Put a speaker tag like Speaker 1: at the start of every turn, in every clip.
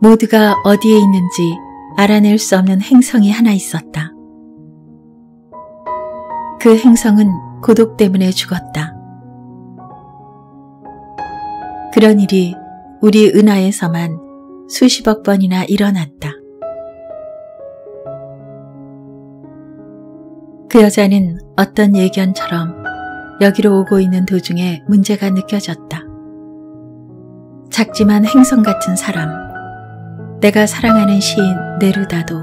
Speaker 1: 모두가 어디에 있는지 알아낼 수 없는 행성이 하나 있었다. 그 행성은 고독 때문에 죽었다. 그런 일이 우리 은하에서만 수십억 번이나 일어났다. 그 여자는 어떤 예견처럼 여기로 오고 있는 도중에 문제가 느껴졌다. 작지만 행성 같은 사람. 내가 사랑하는 시인 네루다도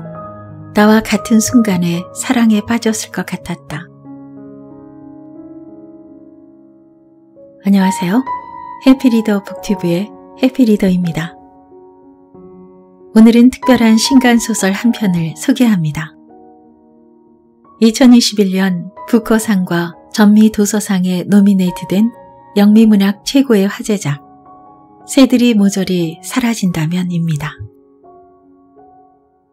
Speaker 1: 나와 같은 순간에 사랑에 빠졌을 것 같았다. 안녕하세요. 해피리더 북튜브의 해피리더입니다. 오늘은 특별한 신간소설 한 편을 소개합니다. 2021년 북커상과 전미도서상에 노미네이트된 영미문학 최고의 화제작 새들이 모조리 사라진다면입니다.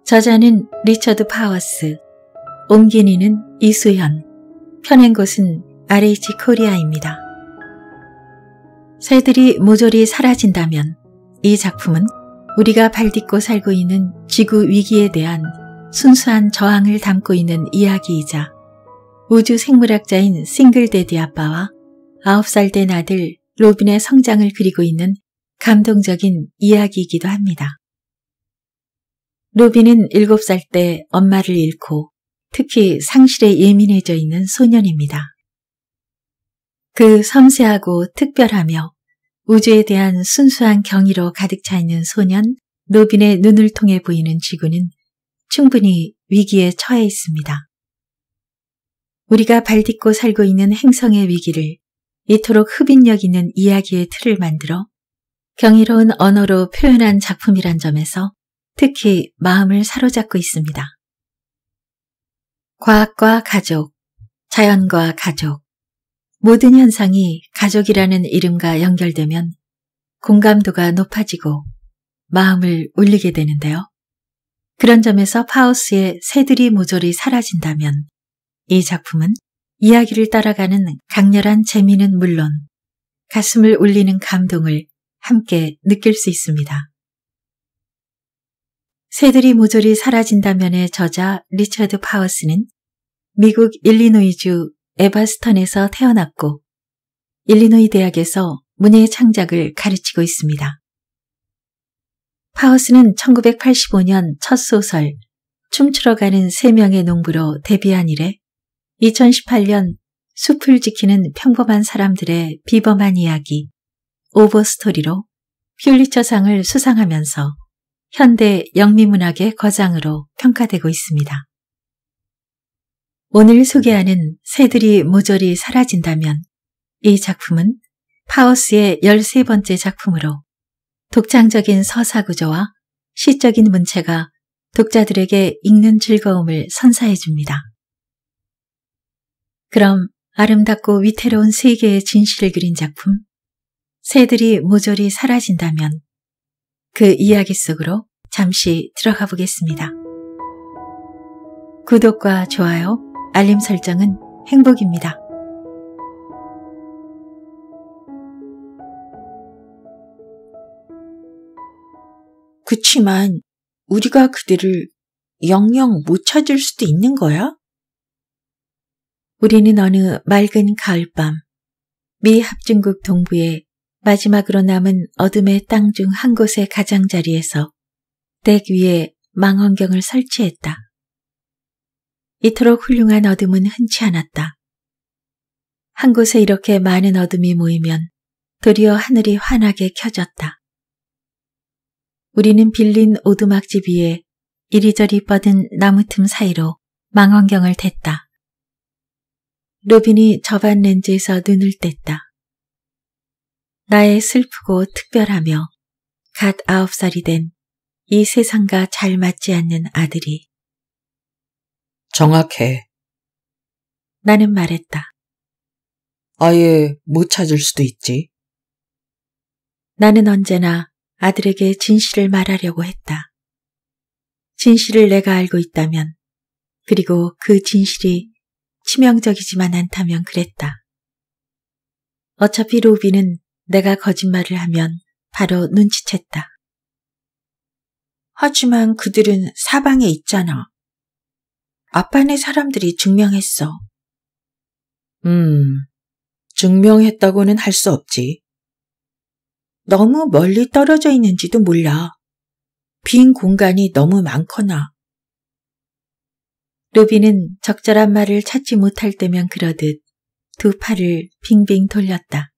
Speaker 1: 저자는 리처드 파워스, 옮기니는 이수현, 펴낸 곳은 RH 코리아입니다. 새들이 모조리 사라진다면 이 작품은 우리가 발딛고 살고 있는 지구 위기에 대한 순수한 저항을 담고 있는 이야기이자 우주 생물학자인 싱글데디 아빠와 9살 된 아들 로빈의 성장을 그리고 있는 감동적인 이야기이기도 합니다. 루비는 7살 때 엄마를 잃고 특히 상실에 예민해져 있는 소년입니다. 그 섬세하고 특별하며 우주에 대한 순수한 경의로 가득 차 있는 소년 루빈의 눈을 통해 보이는 지구는 충분히 위기에 처해 있습니다. 우리가 발딛고 살고 있는 행성의 위기를 이토록 흡인력 있는 이야기의 틀을 만들어 경이로운 언어로 표현한 작품이란 점에서 특히 마음을 사로잡고 있습니다. 과학과 가족, 자연과 가족, 모든 현상이 가족이라는 이름과 연결되면 공감도가 높아지고 마음을 울리게 되는데요. 그런 점에서 파우스의 새들이 모조리 사라진다면 이 작품은 이야기를 따라가는 강렬한 재미는 물론 가슴을 울리는 감동을 함께 느낄 수 있습니다. 새들이 모조리 사라진다면의 저자 리처드 파워스는 미국 일리노이주 에바스턴에서 태어났고 일리노이 대학에서 문예 창작을 가르치고 있습니다. 파워스는 1985년 첫 소설 춤추러 가는 세명의 농부로 데뷔한 이래 2018년 숲을 지키는 평범한 사람들의 비범한 이야기 오버스토리로 퓰리처상을 수상하면서 현대 영미문학의 거장으로 평가되고 있습니다. 오늘 소개하는 새들이 모조리 사라진다면 이 작품은 파우스의 13번째 작품으로 독창적인 서사구조와 시적인 문체가 독자들에게 읽는 즐거움을 선사해 줍니다. 그럼 아름답고 위태로운 세계의 진실을 그린 작품, 새들이 모조리 사라진다면 그 이야기 속으로 잠시 들어가 보겠습니다. 구독과 좋아요, 알림 설정은 행복입니다. 그치만 우리가 그들을 영영 못 찾을 수도 있는 거야? 우리는 어느 맑은 가을밤 미 합중국 동부의 마지막으로 남은 어둠의 땅 중 한 곳의 가장자리에서 댁 위에 망원경을 설치했다. 이토록 훌륭한 어둠은 흔치 않았다. 한 곳에 이렇게 많은 어둠이 모이면 도리어 하늘이 환하게 켜졌다. 우리는 빌린 오두막집 위에 이리저리 뻗은 나무 틈 사이로 망원경을 댔다. 로빈이 저반 렌즈에서 눈을 뗐다. 나의 슬프고 특별하며 갓 아홉 살이 된 이 세상과 잘 맞지 않는 아들이 정확해. 나는 말했다. 아예 못 찾을 수도 있지. 나는 언제나 아들에게 진실을 말하려고 했다. 진실을 내가 알고 있다면, 그리고 그 진실이 치명적이지만 않다면 그랬다. 어차피 로비는 내가 거짓말을 하면 바로 눈치챘다. 하지만 그들은 사방에 있잖아. 아빠네 사람들이 증명했어. 음, 증명했다고는 할 수 없지. 너무 멀리 떨어져 있는지도 몰라. 빈 공간이 너무 많거나. 로비는 적절한 말을 찾지 못할 때면 그러듯 두 팔을 빙빙 돌렸다.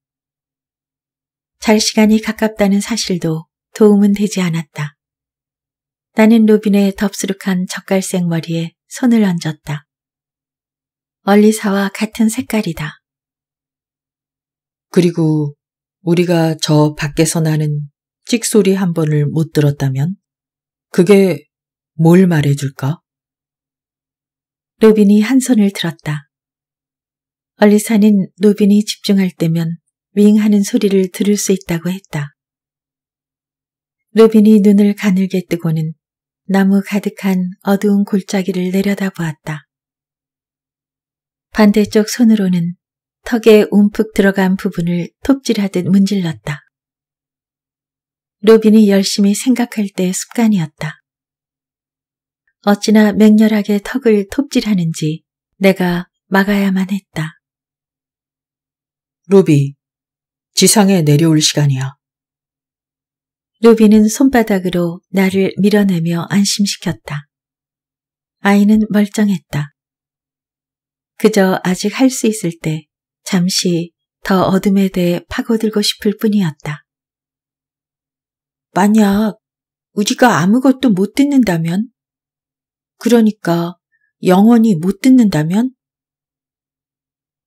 Speaker 1: 잘 시간이 가깝다는 사실도 도움은 되지 않았다. 나는 로빈의 덥수룩한 젓갈색 머리에 손을 얹었다. 얼리사와 같은 색깔이다. 그리고 우리가 저 밖에서 나는 찍소리 한 번을 못 들었다면 그게 뭘 말해줄까? 로빈이 한 손을 들었다. 얼리사는 로빈이 집중할 때면 윙하는 소리를 들을 수 있다고 했다. 루빈이 눈을 가늘게 뜨고는 나무 가득한 어두운 골짜기를 내려다보았다. 반대쪽 손으로는 턱에 움푹 들어간 부분을 톱질하듯 문질렀다. 루빈이 열심히 생각할 때 습관이었다. 어찌나 맹렬하게 턱을 톱질하는지 내가 막아야만 했다. 루비 지상에 내려올 시간이야. 루비는 손바닥으로 나를 밀어내며 안심시켰다. 아이는 멀쩡했다. 그저 아직 할 수 있을 때 잠시 더 어둠에 대해 파고들고 싶을 뿐이었다. 만약 우리가 아무것도 못 듣는다면? 그러니까 영원히 못 듣는다면?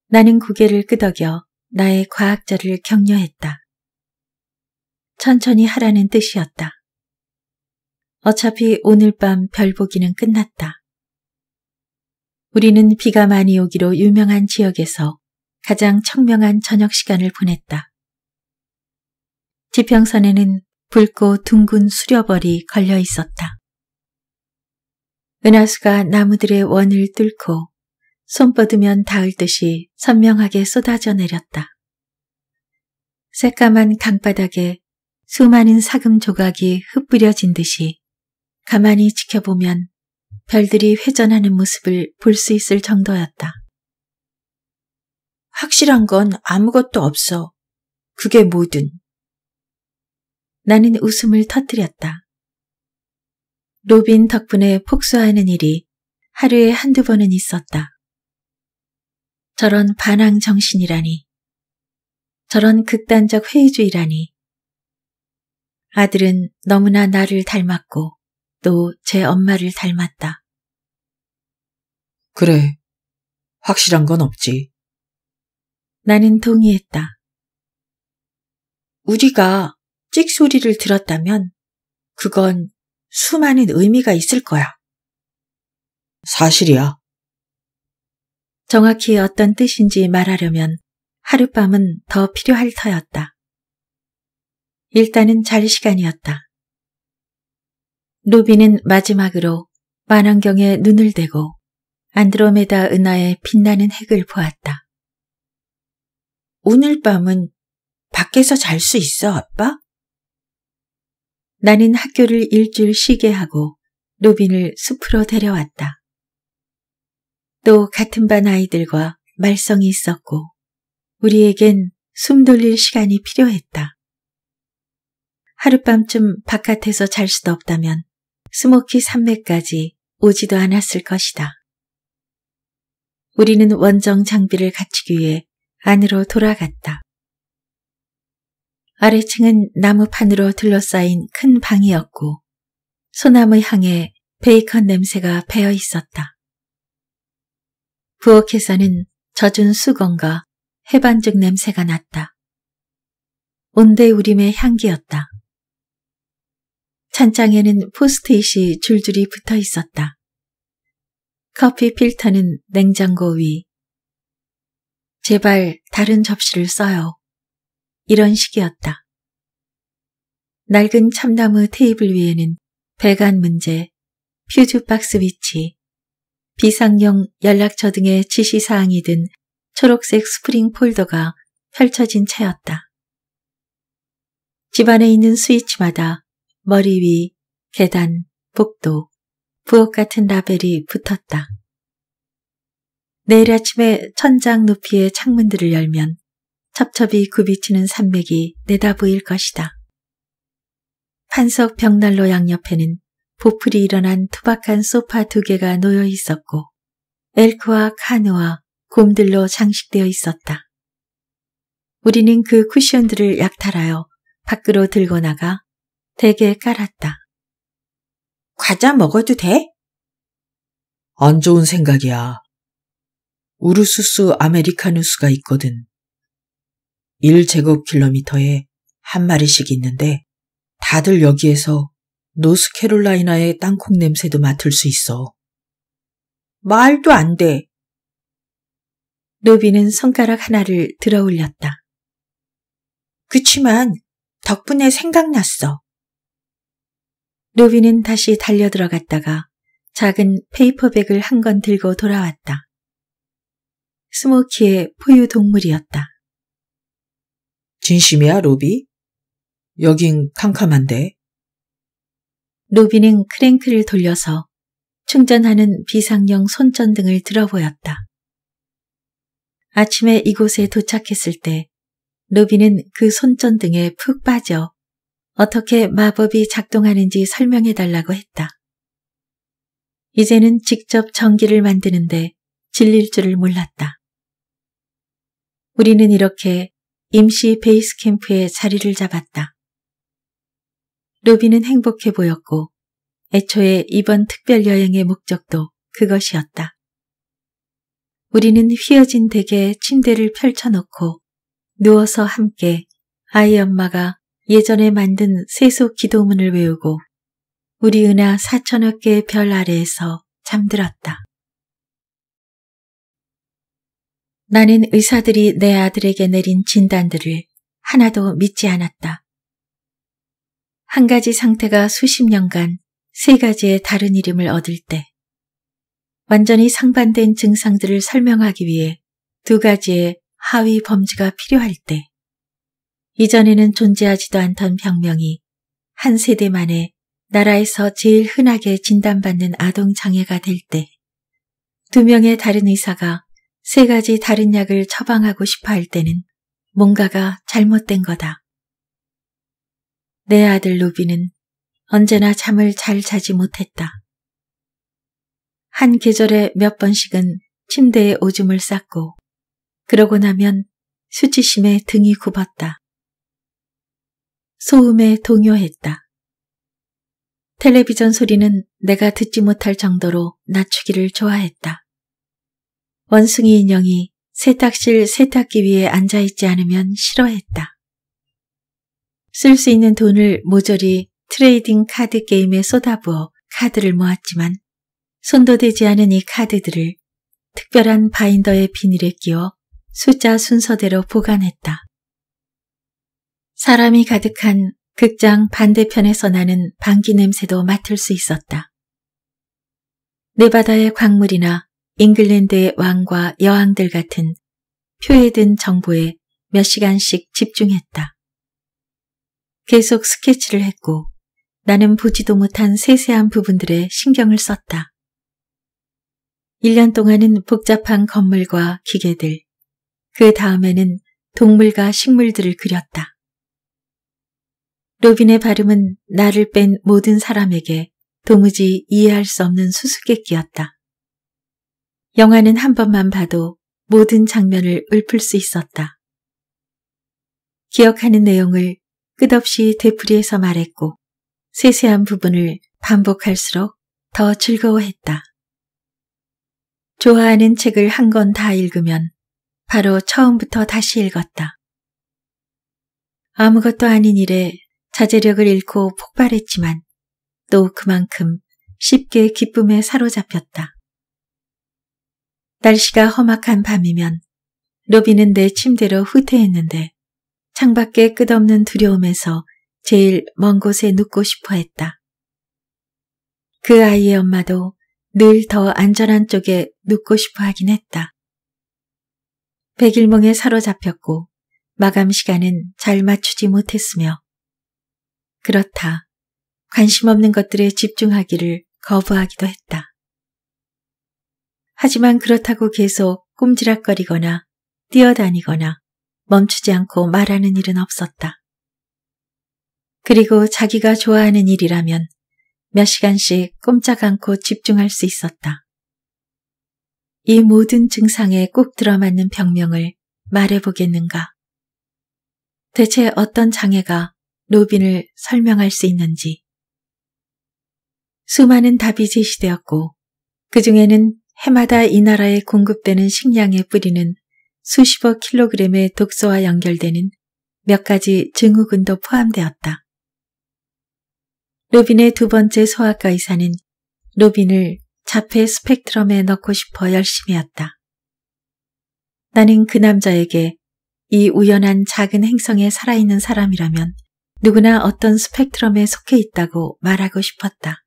Speaker 1: 나는 고개를 끄덕여 나의 과학자를 격려했다. 천천히 하라는 뜻이었다. 어차피 오늘 밤 별보기는 끝났다. 우리는 비가 많이 오기로 유명한 지역에서 가장 청명한 저녁 시간을 보냈다. 지평선에는 붉고 둥근 수려벌이 걸려 있었다. 은하수가 나무들의 원을 뚫고 손 뻗으면 닿을 듯이 선명하게 쏟아져 내렸다. 새까만 강바닥에 수많은 사금 조각이 흩뿌려진 듯이 가만히 지켜보면 별들이 회전하는 모습을 볼 수 있을 정도였다. 확실한 건 아무것도 없어. 그게 뭐든. 나는 웃음을 터뜨렸다. 로빈 덕분에 폭소하는 일이 하루에 한두 번은 있었다. 저런 반항 정신이라니. 저런 극단적 회의주의라니. 아들은 너무나 나를 닮았고 또 제 엄마를 닮았다. 그래. 확실한 건 없지. 나는 동의했다. 우리가 찍 소리를 들었다면 그건 수많은 의미가 있을 거야. 사실이야. 정확히 어떤 뜻인지 말하려면 하룻밤은 더 필요할 터였다. 일단은 잘 시간이었다. 루비는 마지막으로 만원경에 눈을 대고 안드로메다 은하의 빛나는 핵을 보았다. 오늘 밤은 밖에서 잘 수 있어, 아빠? 나는 학교를 일주일 쉬게 하고 로빈을 숲으로 데려왔다. 또 같은 반 아이들과 말썽이 있었고 우리에겐 숨 돌릴 시간이 필요했다. 하룻밤쯤 바깥에서 잘 수도 없다면 스모키 산맥까지 오지도 않았을 것이다. 우리는 원정 장비를 갖추기 위해 안으로 돌아갔다. 아래층은 나무판으로 둘러싸인 큰 방이었고 소나무 향에 베이컨 냄새가 배어 있었다. 부엌에서는 젖은 수건과 해반죽 냄새가 났다. 온데우림의 향기였다. 찬장에는 포스트잇이 줄줄이 붙어 있었다. 커피 필터는 냉장고 위. 제발 다른 접시를 써요. 이런 식이었다. 낡은 참나무 테이블 위에는 배관 문제, 퓨즈 박스 위치, 비상용 연락처 등의 지시사항이 든 초록색 스프링 폴더가 펼쳐진 채였다. 집안에 있는 스위치마다 머리 위, 계단, 복도, 부엌 같은 라벨이 붙었다. 내일 아침에 천장 높이의 창문들을 열면 첩첩이 굽이치는 산맥이 내다 보일 것이다. 판석 벽난로 양옆에는 보풀이 일어난 투박한 소파 두 개가 놓여 있었고 엘크와 카누와 곰들로 장식되어 있었다. 우리는 그 쿠션들을 약탈하여 밖으로 들고 나가 대게 깔았다. 과자 먹어도 돼? 안 좋은 생각이야. 우르수스 아메리카누스가 있거든. 1제곱킬로미터에 한 마리씩 있는데 다들 여기에서 노스캐롤라이나의 땅콩 냄새도 맡을 수 있어. 말도 안 돼. 루비는 손가락 하나를 들어 올렸다. 그치만 덕분에 생각났어. 루비는 다시 달려 들어갔다가 작은 페이퍼백을 한 권 들고 돌아왔다. 스모키의 포유동물이었다. 진심이야, 로비? 여긴 캄캄한데. 로비는 크랭크를 돌려서 충전하는 비상용 손전등을 들어보였다. 아침에 이곳에 도착했을 때로비는그 손전등에 푹 빠져 어떻게 마법이 작동하는지 설명해 달라고 했다. 이제는 직접 전기를 만드는데 질릴 줄을 몰랐다. 우리는 이렇게 임시 베이스 캠프에 자리를 잡았다. 로비는 행복해 보였고 애초에 이번 특별 여행의 목적도 그것이었다. 우리는 휘어진 댁에 침대를 펼쳐놓고 누워서 함께 아이 엄마가 예전에 만든 세소 기도문을 외우고 우리 은하 4천억 개의 별 아래에서 잠들었다. 나는 의사들이 내 아들에게 내린 진단들을 하나도 믿지 않았다. 한 가지 상태가 수십 년간 세 가지의 다른 이름을 얻을 때 완전히 상반된 증상들을 설명하기 위해 두 가지의 하위 범주가 필요할 때 이전에는 존재하지도 않던 병명이 한 세대 만에 나라에서 제일 흔하게 진단받는 아동장애가 될때두 명의 다른 의사가 세 가지 다른 약을 처방하고 싶어 할 때는 뭔가가 잘못된 거다. 내 아들 루비는 언제나 잠을 잘 자지 못했다. 한 계절에 몇 번씩은 침대에 오줌을 쌌고 그러고 나면 수치심에 등이 굽었다. 소음에 동요했다. 텔레비전 소리는 내가 듣지 못할 정도로 낮추기를 좋아했다. 원숭이 인형이 세탁실 세탁기 위에 앉아있지 않으면 싫어했다. 쓸수 있는 돈을 모조리 트레이딩 카드 게임에 쏟아부어 카드를 모았지만 손도 되지 않은 이 카드들을 특별한 바인더의 비닐에 끼워 숫자 순서대로 보관했다. 사람이 가득한 극장 반대편에서 나는 방귀 냄새도 맡을 수 있었다. 네바다의 광물이나 잉글랜드의 왕과 여왕들 같은 표에 든 정보에 몇 시간씩 집중했다. 계속 스케치를 했고 나는 보지도 못한 세세한 부분들에 신경을 썼다. 1년 동안은 복잡한 건물과 기계들, 그 다음에는 동물과 식물들을 그렸다. 로빈의 발음은 나를 뺀 모든 사람에게 도무지 이해할 수 없는 수수께끼였다. 영화는 한 번만 봐도 모든 장면을 읊을 수 있었다. 기억하는 내용을 끝없이 되풀이해서 말했고 세세한 부분을 반복할수록 더 즐거워했다. 좋아하는 책을 한 권 다 읽으면 바로 처음부터 다시 읽었다. 아무것도 아닌 일에 자제력을 잃고 폭발했지만 또 그만큼 쉽게 기쁨에 사로잡혔다. 날씨가 험악한 밤이면 로비는 내 침대로 후퇴했는데 창밖의 끝없는 두려움에서 제일 먼 곳에 눕고 싶어 했다. 그 아이의 엄마도 늘 더 안전한 쪽에 눕고 싶어 하긴 했다. 백일몽에 사로잡혔고 마감 시간은 잘 맞추지 못했으며 그렇다. 관심 없는 것들에 집중하기를 거부하기도 했다. 하지만 그렇다고 계속 꼼지락거리거나 뛰어다니거나 멈추지 않고 말하는 일은 없었다. 그리고 자기가 좋아하는 일이라면 몇 시간씩 꼼짝 않고 집중할 수 있었다. 이 모든 증상에 꼭 들어맞는 병명을 말해보겠는가? 대체 어떤 장애가 로빈을 설명할 수 있는지. 수많은 답이 제시되었고, 그 중에는 해마다 이 나라에 공급되는 식량의 뿌리는 수십억 킬로그램의 독소와 연결되는 몇 가지 증후군도 포함되었다. 로빈의 두 번째 소아과 의사는 로빈을 자폐 스펙트럼에 넣고 싶어 열심히 했다. 나는 그 남자에게 이 우연한 작은 행성에 살아있는 사람이라면 누구나 어떤 스펙트럼에 속해 있다고 말하고 싶었다.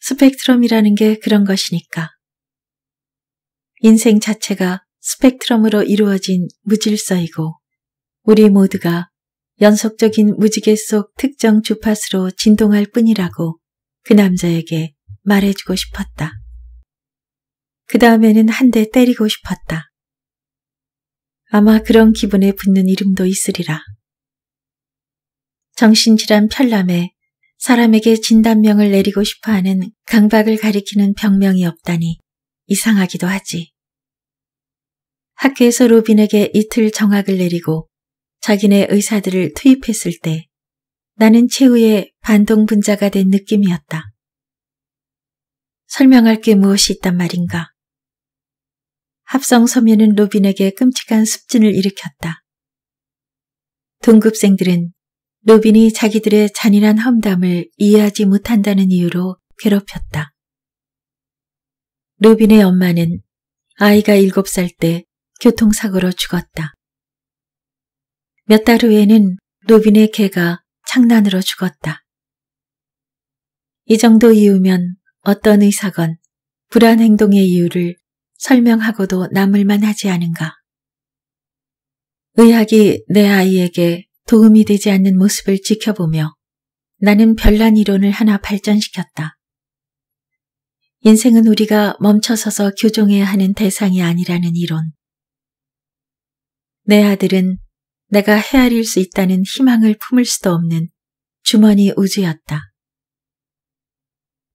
Speaker 1: 스펙트럼이라는 게 그런 것이니까. 인생 자체가 스펙트럼으로 이루어진 무질서이고 우리 모두가 연속적인 무지개 속 특정 주파수로 진동할 뿐이라고 그 남자에게 말해주고 싶었다. 그 다음에는 한 대 때리고 싶었다. 아마 그런 기분에 붙는 이름도 있으리라. 정신질환 편람에 사람에게 진단명을 내리고 싶어하는 강박을 가리키는 병명이 없다니 이상하기도 하지. 학교에서 로빈에게 이틀 정학을 내리고 자기네 의사들을 투입했을 때 나는 최후의 반동분자가 된 느낌이었다. 설명할 게 무엇이 있단 말인가. 합성 서면은 로빈에게 끔찍한 습진을 일으켰다. 동급생들은 로빈이 자기들의 잔인한 험담을 이해하지 못한다는 이유로 괴롭혔다. 로빈의 엄마는 아이가 7살 때 교통사고로 죽었다. 몇 달 후에는 로빈의 개가 창난으로 죽었다. 이 정도 이유면 어떤 의사건 불안 행동의 이유를 설명하고도 남을만 하지 않은가. 의학이 내 아이에게 도움이 되지 않는 모습을 지켜보며 나는 별난 이론을 하나 발전시켰다. 인생은 우리가 멈춰서서 교정해야 하는 대상이 아니라는 이론. 내 아들은 내가 헤아릴 수 있다는 희망을 품을 수도 없는 주머니 우주였다.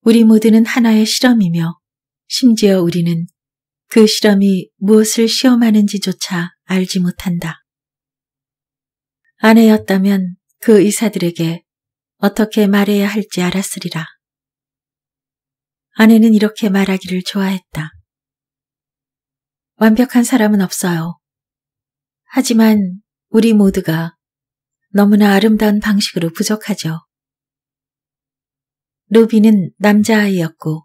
Speaker 1: 우리 모두는 하나의 실험이며 심지어 우리는 그 실험이 무엇을 시험하는지조차 알지 못한다. 아내였다면 그 의사들에게 어떻게 말해야 할지 알았으리라. 아내는 이렇게 말하기를 좋아했다. 완벽한 사람은 없어요. 하지만 우리 모두가 너무나 아름다운 방식으로 부족하죠. 로비는 남자아이였고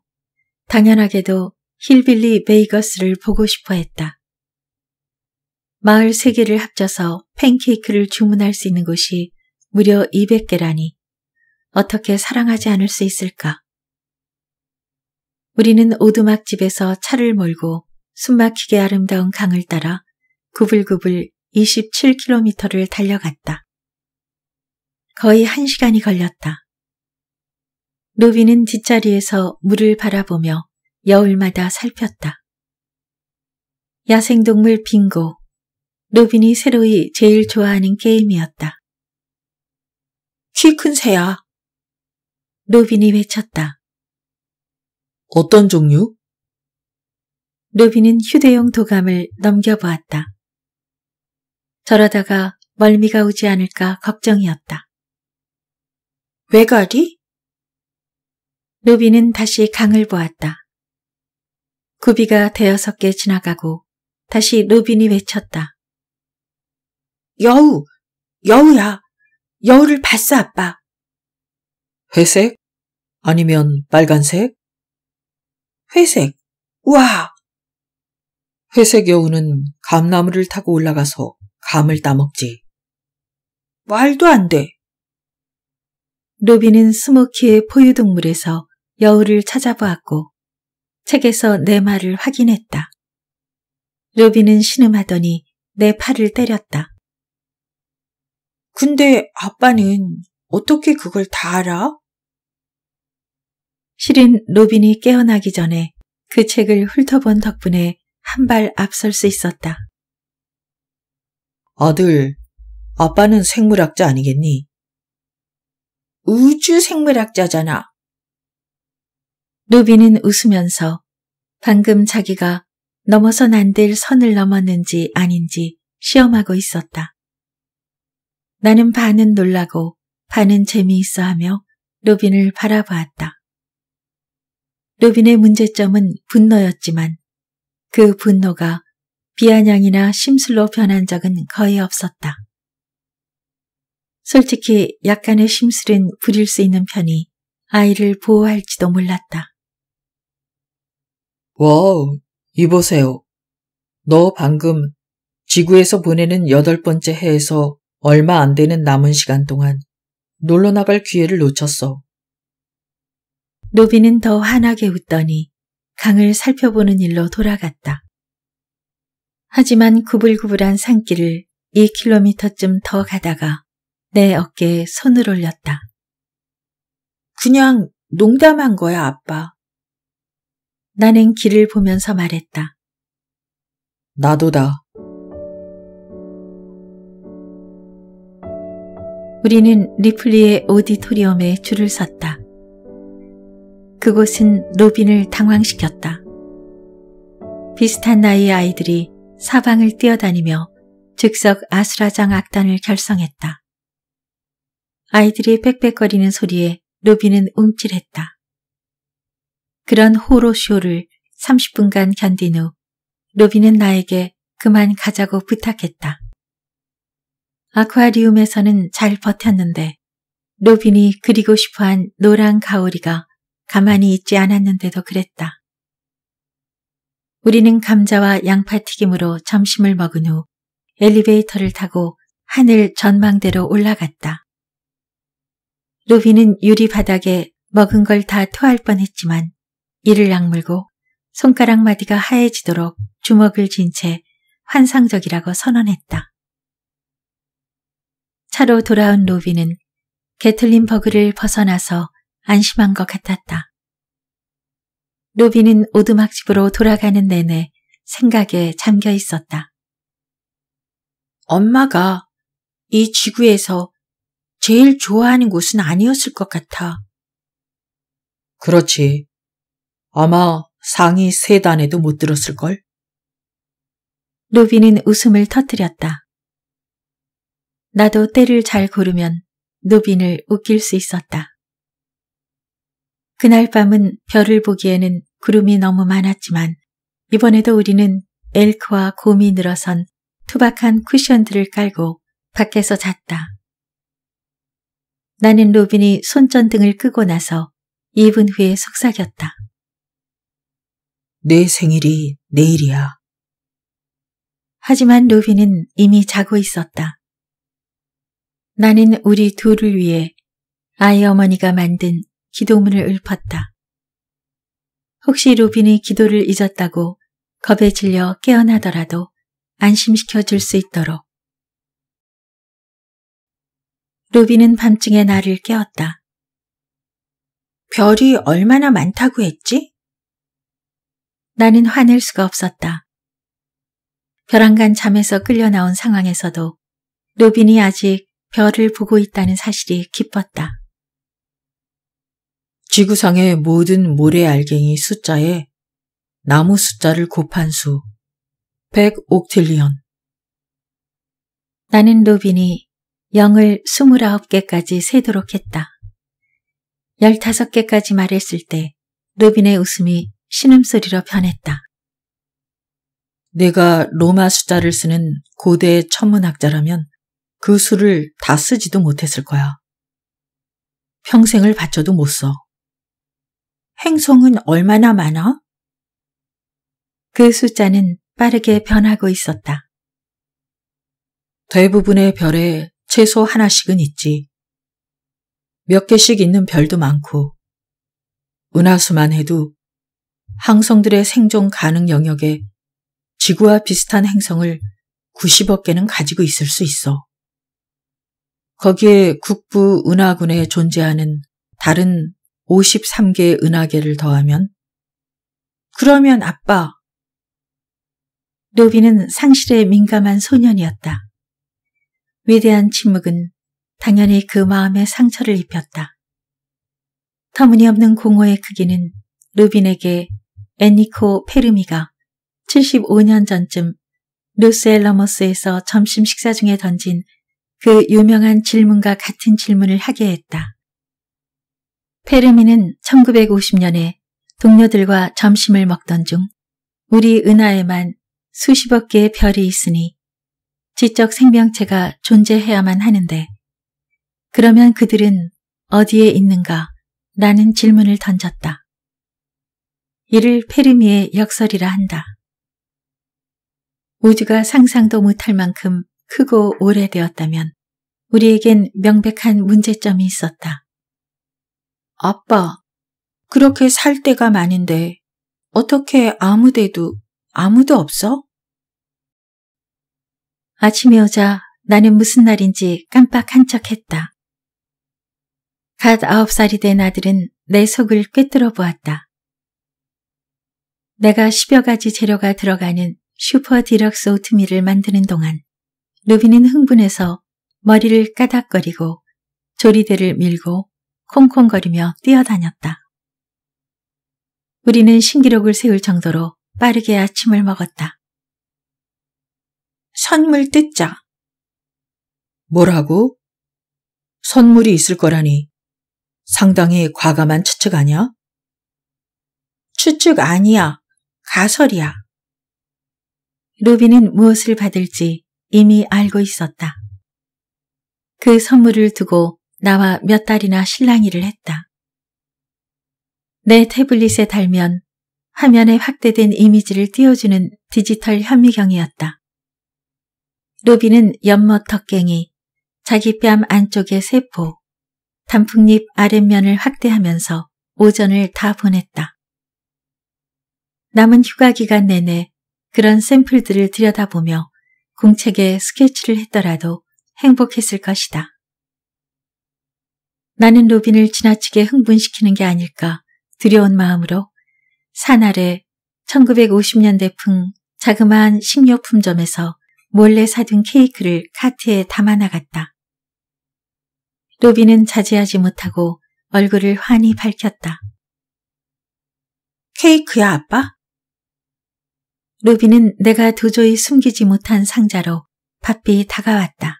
Speaker 1: 당연하게도 힐빌리 베이거스를 보고 싶어 했다. 마을 세 개를 합쳐서 팬케이크를 주문할 수 있는 곳이 무려 200개라니 어떻게 사랑하지 않을 수 있을까? 우리는 오두막집에서 차를 몰고 숨막히게 아름다운 강을 따라 구불구불 27km를 달려갔다. 거의 한 시간이 걸렸다. 로비는 뒷자리에서 물을 바라보며 여울마다 살폈다. 야생동물 빙고. 로빈이 새로이 제일 좋아하는 게임이었다. 키 큰 새야. 로빈이 외쳤다. 어떤 종류? 로빈은 휴대용 도감을 넘겨보았다. 저러다가 멀미가 오지 않을까 걱정이었다. 왜 가리? 루비는 다시 강을 보았다. 구비가 대여섯 개 지나가고 다시 루빈이 외쳤다. 여우! 여우야! 여우를 봤어, 아빠. 회색? 아니면 빨간색? 회색. 우와! 회색 여우는 감나무를 타고 올라가서 감을 따먹지. 말도 안 돼. 로비는 스모키의 포유동물에서 여우를 찾아보았고 책에서 내 말을 확인했다. 로비는 신음하더니 내 팔을 때렸다. 근데 아빠는 어떻게 그걸 다 알아? 실은 로빈이 깨어나기 전에 그 책을 훑어본 덕분에 한 발 앞설 수 있었다. 아들, 아빠는 생물학자 아니겠니? 우주 생물학자잖아. 루비는 웃으면서 방금 자기가 넘어선 안 될 선을 넘었는지 아닌지 시험하고 있었다. 나는 반은 놀라고 반은 재미있어 하며 루빈을 바라보았다. 루빈의 문제점은 분노였지만 그 분노가 비아냥이나 심술로 변한 적은 거의 없었다. 솔직히 약간의 심술은 부릴 수 있는 편이 아이를 보호할지도 몰랐다. 와우, 이보세요. 너 방금 지구에서 보내는 여덟 번째 해에서 얼마 안 되는 남은 시간 동안 놀러 나갈 기회를 놓쳤어. 노비는 더 환하게 웃더니 강을 살펴보는 일로 돌아갔다. 하지만 구불구불한 산길을 2km쯤 더 가다가 내 어깨에 손을 올렸다. 그냥 농담한 거야, 아빠. 나는 길을 보면서 말했다. 나도다. 우리는 리플리의 오디토리엄에 줄을 섰다. 그곳은 로빈을 당황시켰다. 비슷한 나이의 아이들이 사방을 뛰어다니며 즉석 아수라장 악단을 결성했다. 아이들이 빽빽거리는 소리에 로비는 움찔했다. 그런 호로쇼를 30분간 견딘 후 로비는 나에게 그만 가자고 부탁했다. 아쿠아리움에서는 잘 버텼는데 로빈이 그리고 싶어한 노란 가오리가 가만히 있지 않았는데도 그랬다. 우리는 감자와 양파튀김으로 점심을 먹은 후 엘리베이터를 타고 하늘 전망대로 올라갔다. 루비는 유리 바닥에 먹은 걸 다 토할 뻔했지만 이를 악물고 손가락 마디가 하얘지도록 주먹을 쥔 채 환상적이라고 선언했다. 차로 돌아온 로비는 게틀린 버그를 벗어나서 안심한 것 같았다. 루비는 오두막집으로 돌아가는 내내 생각에 잠겨 있었다. 엄마가 이 지구에서 제일 좋아하는 곳은 아니었을 것 같아. 그렇지. 아마 상위 세 단에도 못 들었을걸? 루비는 웃음을 터뜨렸다. 나도 때를 잘 고르면 루빈을 웃길 수 있었다. 그날 밤은 별을 보기에는 구름이 너무 많았지만 이번에도 우리는 엘크와 곰이 늘어선 투박한 쿠션들을 깔고 밖에서 잤다. 나는 로빈이 손전등을 끄고 나서 2분 후에 속삭였다. 내 생일이 내일이야. 하지만 로빈은 이미 자고 있었다. 나는 우리 둘을 위해 아이 어머니가 만든 기도문을 읊었다. 혹시 루빈이 기도를 잊었다고 겁에 질려 깨어나더라도 안심시켜 줄 수 있도록. 루빈은 밤중에 나를 깨웠다. 별이 얼마나 많다고 했지? 나는 화낼 수가 없었다. 벼랑간 잠에서 끌려 나온 상황에서도 루빈이 아직 별을 보고 있다는 사실이 기뻤다. 지구상의 모든 모래알갱이 숫자에 나무 숫자를 곱한 수 100옥틸리언 나는 로빈이 0을 29개까지 세도록 했다. 15개까지 말했을 때 로빈의 웃음이 신음소리로 변했다. 내가 로마 숫자를 쓰는 고대 천문학자라면 그 수를 다 쓰지도 못했을 거야. 평생을 바쳐도 못 써. 행성은 얼마나 많아? 그 숫자는 빠르게 변하고 있었다. 대부분의 별에 최소 하나씩은 있지. 몇 개씩 있는 별도 많고, 은하수만 해도 항성들의 생존 가능 영역에 지구와 비슷한 행성을 90억 개는 가지고 있을 수 있어. 거기에 국부 은하군에 존재하는 다른 53개의 은하계를 더하면 그러면 아빠. 로비는 상실에 민감한 소년이었다. 위대한 침묵은 당연히 그 마음에 상처를 입혔다. 터무니없는 공허의 크기는 루빈에게 애니코 페르미가 75년 전쯤 루스앨러머스에서 점심 식사 중에 던진 그 유명한 질문과 같은 질문을 하게 했다. 페르미는 1950년에 동료들과 점심을 먹던 중 우리 은하에만 수십억 개의 별이 있으니 지적 생명체가 존재해야만 하는데 그러면 그들은 어디에 있는가? 라는 질문을 던졌다. 이를 페르미의 역설이라 한다. 우주가 상상도 못할 만큼 크고 오래되었다면 우리에겐 명백한 문제점이 있었다. 아빠, 그렇게 살 때가 많은데 어떻게 아무 데도 아무도 없어? 아침에 오자 나는 무슨 날인지 깜빡한 척했다. 갓 아홉 살이 된 아들은 내 속을 꿰뚫어 보았다. 내가 10여 가지 재료가 들어가는 슈퍼 디럭스 오트밀을 만드는 동안 루비는 흥분해서 머리를 까닥거리고 조리대를 밀고 콩콩거리며 뛰어다녔다. 우리는 신기록을 세울 정도로 빠르게 아침을 먹었다. 선물 뜯자. 뭐라고? 선물이 있을 거라니. 상당히 과감한 추측 아니야? 추측 아니야. 가설이야. 로비는 무엇을 받을지 이미 알고 있었다. 그 선물을 두고 나와 몇 달이나 실랑이를 했다. 내 태블릿에 달면 화면에 확대된 이미지를 띄워주는 디지털 현미경이었다. 로비는 연못 턱갱이, 자기 뺨 안쪽의 세포, 단풍잎 아랫면을 확대하면서 오전을 다 보냈다. 남은 휴가 기간 내내 그런 샘플들을 들여다보며 공책에 스케치를 했더라도 행복했을 것이다. 나는 로빈을 지나치게 흥분시키는 게 아닐까 두려운 마음으로 산 아래 1950년대 풍 자그마한 식료품점에서 몰래 사둔 케이크를 카트에 담아 나갔다. 로빈은 자제하지 못하고 얼굴을 환히 밝혔다. 케이크야, 아빠? 로빈은 내가 도저히 숨기지 못한 상자로 바삐 다가왔다.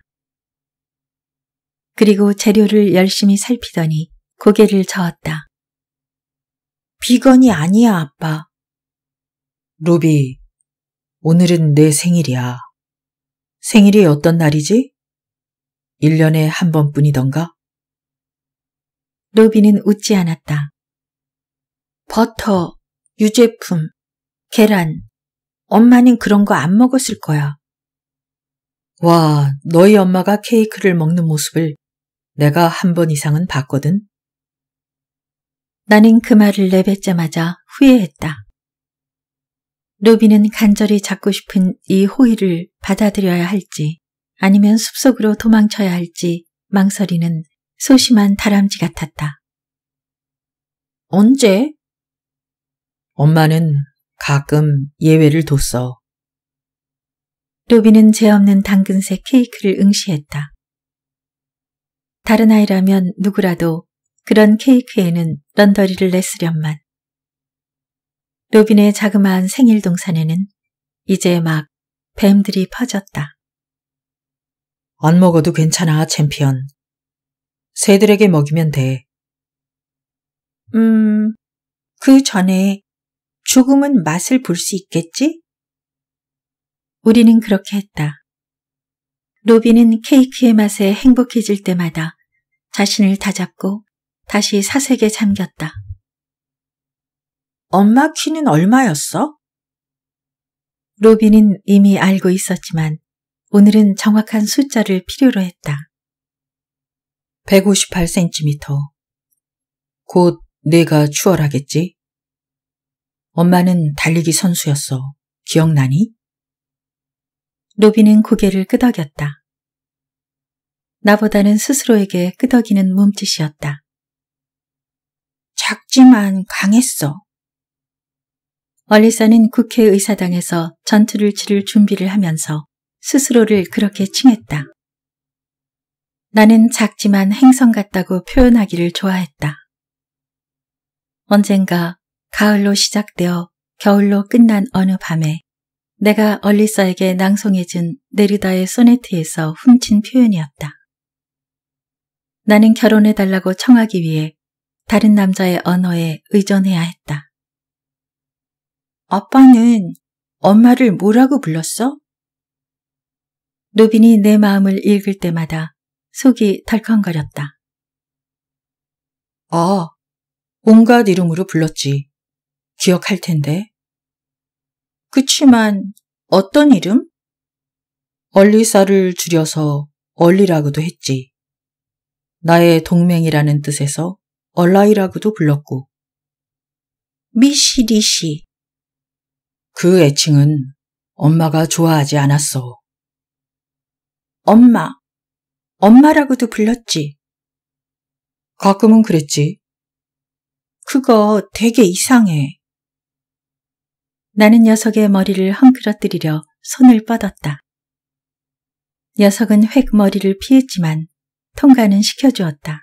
Speaker 1: 그리고 재료를 열심히 살피더니 고개를 저었다. 비건이 아니야, 아빠. 루비, 오늘은 내 생일이야. 생일이 어떤 날이지? 1년에 한 번뿐이던가? 루비는 웃지 않았다. 버터, 유제품, 계란, 엄마는 그런 거 안 먹었을 거야. 와, 너희 엄마가 케이크를 먹는 모습을 내가 한 번 이상은 봤거든. 나는 그 말을 내뱉자마자 후회했다. 로비는 간절히 잡고 싶은 이 호의를 받아들여야 할지 아니면 숲속으로 도망쳐야 할지 망설이는 소심한 다람쥐 같았다. 언제? 엄마는 가끔 예외를 뒀어. 로비는 죄 없는 당근색 케이크를 응시했다. 다른 아이라면 누구라도 그런 케이크에는 런더리를 냈으련만. 로빈의 자그마한 생일 동산에는 이제 막 뱀들이 퍼졌다. 안 먹어도 괜찮아, 챔피언. 새들에게 먹이면 돼. 음, 그 전에 죽음은 맛을 볼 수 있겠지? 우리는 그렇게 했다. 로빈은 케이크의 맛에 행복해질 때마다 자신을 다잡고 다시 사색에 잠겼다. 엄마 키는 얼마였어? 로빈은 이미 알고 있었지만 오늘은 정확한 숫자를 필요로 했다. 158cm. 곧 내가 추월하겠지? 엄마는 달리기 선수였어. 기억나니? 로빈은 고개를 끄덕였다. 나보다는 스스로에게 끄덕이는 몸짓이었다. 작지만 강했어. 얼리사는 국회의사당에서 전투를 치를 준비를 하면서 스스로를 그렇게 칭했다. 나는 작지만 행성 같다고 표현하기를 좋아했다. 언젠가 가을로 시작되어 겨울로 끝난 어느 밤에 내가 얼리사에게 낭송해준 네르다의 소네트에서 훔친 표현이었다. 나는 결혼해달라고 청하기 위해 다른 남자의 언어에 의존해야 했다. 아빠는 엄마를 뭐라고 불렀어? 루빈이 내 마음을 읽을 때마다 속이 덜컹거렸다. 아, 온갖 이름으로 불렀지. 기억할 텐데. 그치만 어떤 이름? 얼리사를 줄여서 얼리라고도 했지. 나의 동맹이라는 뜻에서 얼라이라고도 불렀고 미시리시 그 애칭은 엄마가 좋아하지 않았어. 엄마, 엄마라고도 불렀지. 가끔은 그랬지. 그거 되게 이상해. 나는 녀석의 머리를 헝클어뜨리려 손을 뻗었다. 녀석은 획 머리를 피했지만 통과는 시켜주었다.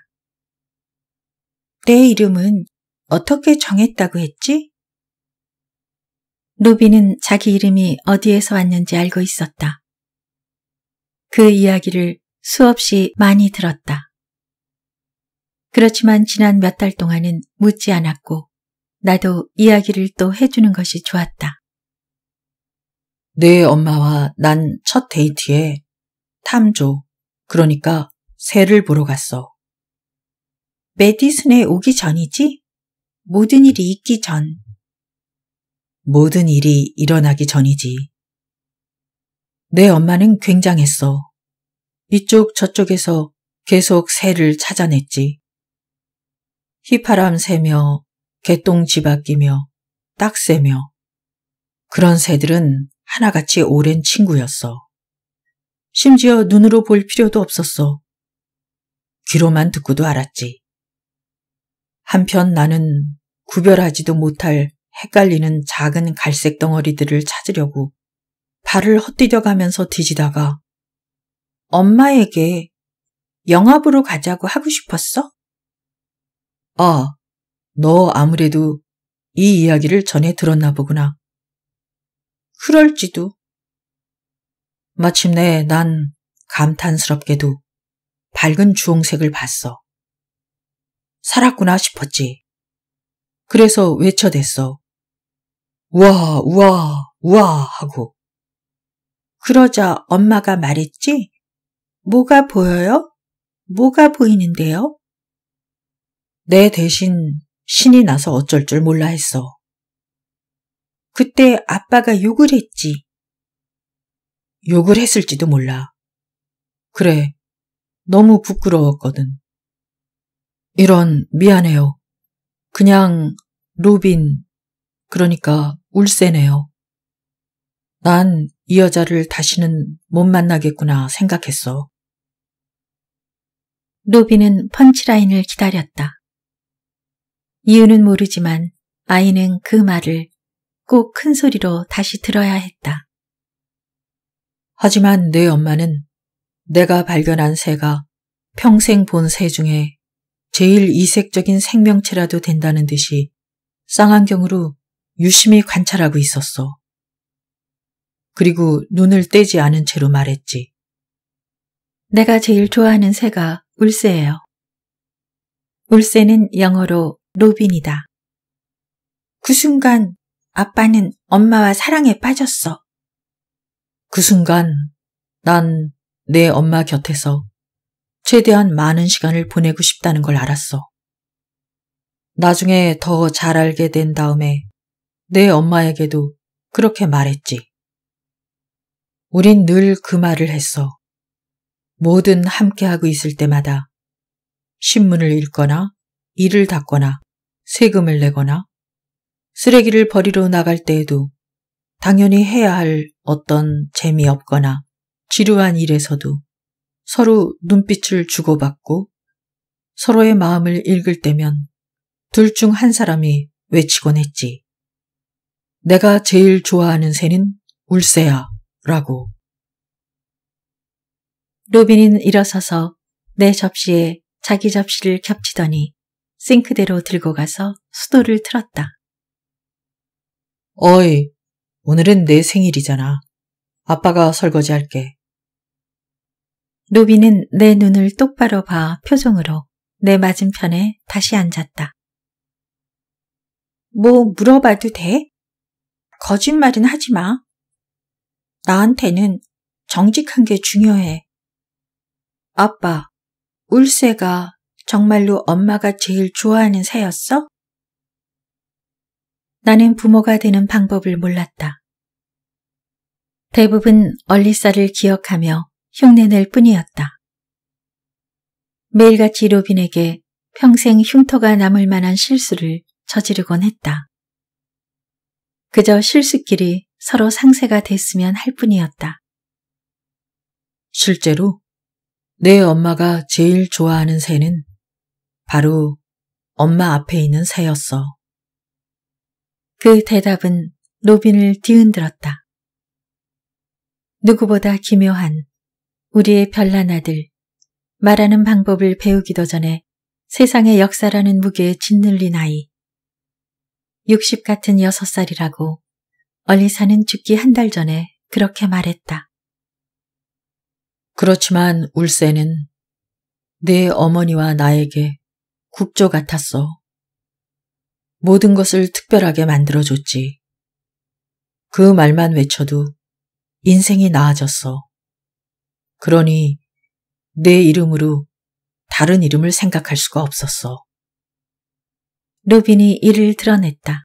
Speaker 1: 내 이름은 어떻게 정했다고 했지? 루비는 자기 이름이 어디에서 왔는지 알고 있었다. 그 이야기를 수없이 많이 들었다. 그렇지만 지난 몇 달 동안은 묻지 않았고 나도 이야기를 또 해주는 것이 좋았다. 내 엄마와 난 첫 데이트에 탐조, 그러니까 새를 보러 갔어. 메디슨에 오기 전이지? 모든 일이 있기 전. 모든 일이 일어나기 전이지. 내 엄마는 굉장했어. 이쪽 저쪽에서 계속 새를 찾아냈지. 휘파람 새며 개똥 집바끼며 딱새며 그런 새들은 하나같이 오랜 친구였어. 심지어 눈으로 볼 필요도 없었어. 귀로만 듣고도 알았지. 한편 나는 구별하지도 못할 헷갈리는 작은 갈색 덩어리들을 찾으려고 발을 헛디뎌 가면서 뒤지다가 엄마에게 영업으로 가자고 하고 싶었어? 아, 너 아무래도 이 이야기를 전에 들었나 보구나. 그럴지도. 마침내 난 감탄스럽게도 밝은 주홍색을 봤어. 살았구나 싶었지. 그래서 외쳐댔어. 우와, 우와, 우와 하고. 그러자 엄마가 말했지? 뭐가 보여요? 뭐가 보이는데요? 내 대신 신이 나서 어쩔 줄 몰라 했어. 그때 아빠가 욕을 했지. 욕을 했을지도 몰라. 그래, 너무 부끄러웠거든. 이런 미안해요. 그냥 로빈 그러니까 울세네요. 난 이 여자를 다시는 못 만나겠구나 생각했어. 로빈은 펀치라인을 기다렸다. 이유는 모르지만 아이는 그 말을 꼭 큰 소리로 다시 들어야 했다. 하지만 내 엄마는 내가 발견한 새가 평생 본 새 중에 제일 이색적인 생명체라도 된다는 듯이 쌍안경으로 유심히 관찰하고 있었어. 그리고 눈을 떼지 않은 채로 말했지. 내가 제일 좋아하는 새가 울새예요. 울새는 영어로 로빈이다. 그 순간 아빠는 엄마와 사랑에 빠졌어. 그 순간 난내 엄마 곁에서 최대한 많은 시간을 보내고 싶다는 걸 알았어. 나중에 더 잘 알게 된 다음에 내 엄마에게도 그렇게 말했지. 우린 늘 그 말을 했어. 뭐든 함께하고 있을 때마다 신문을 읽거나 이를 닦거나 세금을 내거나 쓰레기를 버리러 나갈 때에도 당연히 해야 할 어떤 재미없거나 지루한 일에서도 서로 눈빛을 주고받고 서로의 마음을 읽을 때면 둘 중 한 사람이 외치곤 했지. 내가 제일 좋아하는 새는 울새야 라고. 로빈은 일어서서 내 접시에 자기 접시를 겹치더니 싱크대로 들고 가서 수도를 틀었다. 어이, 오늘은 내 생일이잖아. 아빠가 설거지할게. 노비는 내 눈을 똑바로 봐 표정으로 내 맞은편에 다시 앉았다. 뭐 물어봐도 돼? 거짓말은 하지 마. 나한테는 정직한 게 중요해. 아빠, 울새가 정말로 엄마가 제일 좋아하는 새였어? 나는 부모가 되는 방법을 몰랐다. 대부분 얼리살을 기억하며 흉내낼 뿐이었다. 매일같이 로빈에게 평생 흉터가 남을 만한 실수를 저지르곤 했다. 그저 실수끼리 서로 상세가 됐으면 할 뿐이었다. 실제로 내 엄마가 제일 좋아하는 새는 바로 엄마 앞에 있는 새였어. 그 대답은 로빈을 뒤흔들었다. 누구보다 기묘한 우리의 별난 아들, 말하는 방법을 배우기도 전에 세상의 역사라는 무게에 짓눌린 아이, 60 같은 6살이라고 얼리사는 죽기 한 달 전에 그렇게 말했다. 그렇지만 울세는 내 어머니와 나에게 국조 같았어. 모든 것을 특별하게 만들어줬지. 그 말만 외쳐도 인생이 나아졌어. 그러니 내 이름으로 다른 이름을 생각할 수가 없었어. 로빈이 이를 드러냈다.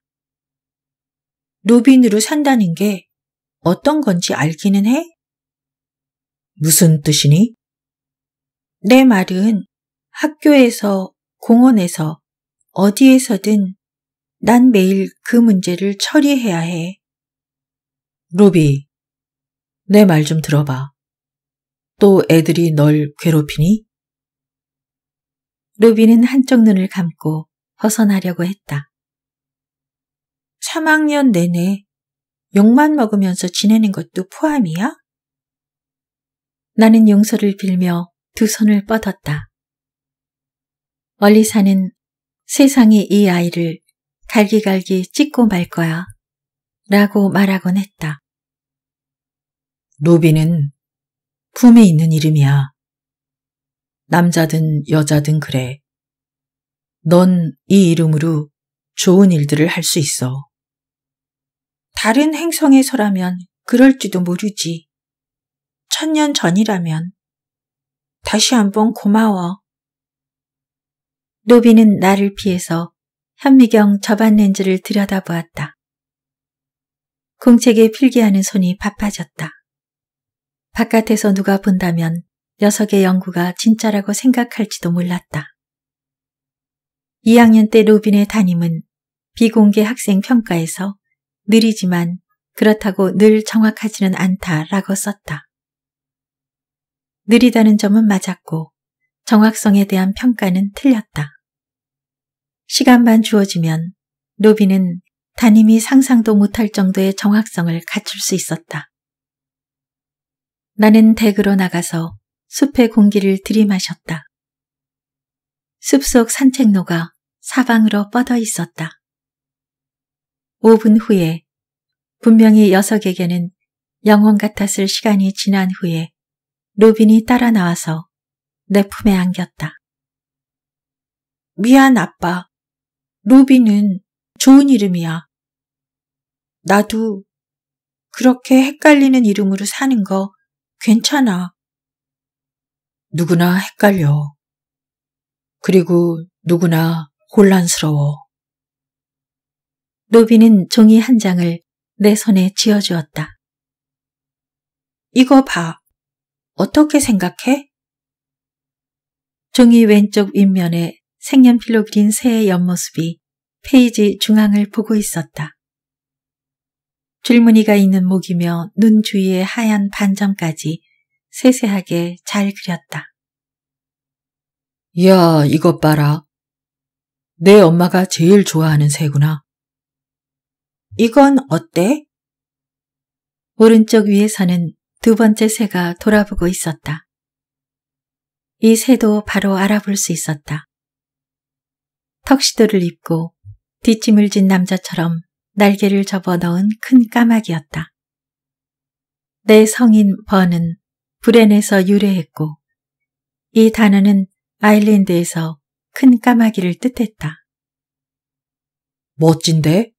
Speaker 1: 로빈으로 산다는 게 어떤 건지 알기는 해? 무슨 뜻이니? 내 말은 학교에서, 공원에서, 어디에서든 난 매일 그 문제를 처리해야 해. 로비, 내 말 좀 들어봐. 또 애들이 널 괴롭히니? 루비는 한쪽 눈을 감고 벗어나려고 했다. 3학년 내내 욕만 먹으면서 지내는 것도 포함이야? 나는 용서를 빌며 두 손을 뻗었다. 멀리 사는 세상에이 아이를 갈기갈기 찢고 말 거야. 라고 말하곤 했다. 루비는 품이 있는 이름이야. 남자든 여자든 그래. 넌 이 이름으로 좋은 일들을 할 수 있어. 다른 행성에서라면 그럴지도 모르지. 천년 전이라면. 다시 한번 고마워. 노비는 나를 피해서 현미경 접반 렌즈를 들여다보았다. 공책에 필기하는 손이 바빠졌다. 바깥에서 누가 본다면 녀석의 연구가 진짜라고 생각할지도 몰랐다. 2학년 때 로빈의 담임은 비공개 학생 평가에서 느리지만 그렇다고 늘 정확하지는 않다라고 썼다. 느리다는 점은 맞았고 정확성에 대한 평가는 틀렸다. 시간만 주어지면 로빈은 담임이 상상도 못할 정도의 정확성을 갖출 수 있었다. 나는 댁으로 나가서 숲의 공기를 들이마셨다. 숲속 산책로가 사방으로 뻗어 있었다. 5분 후에 분명히 녀석에게는 영혼 같았을 시간이 지난 후에 로빈이 따라 나와서 내 품에 안겼다. 미안 아빠. 로빈은 좋은 이름이야. 나도 그렇게 헷갈리는 이름으로 사는 거 괜찮아. 누구나 헷갈려. 그리고 누구나 혼란스러워. 노비는 종이 한 장을 내 손에 쥐어주었다. 이거 봐. 어떻게 생각해? 종이 왼쪽 윗면에 색연필로 그린 새의 옆모습이 페이지 중앙을 보고 있었다. 줄무늬가 있는 목이며 눈 주위의 하얀 반점까지 세세하게 잘 그렸다. 야, 이것 봐라. 내 엄마가 제일 좋아하는 새구나. 이건 어때? 오른쪽 위에서는 두 번째 새가 돌아보고 있었다. 이 새도 바로 알아볼 수 있었다. 턱시도를 입고 뒷짐을 진 남자처럼 날개를 접어 넣은 큰 까마귀였다. 내 성인 버는 브렌에서 유래했고 이 단어는 아일랜드에서 큰 까마귀를 뜻했다. 멋진데?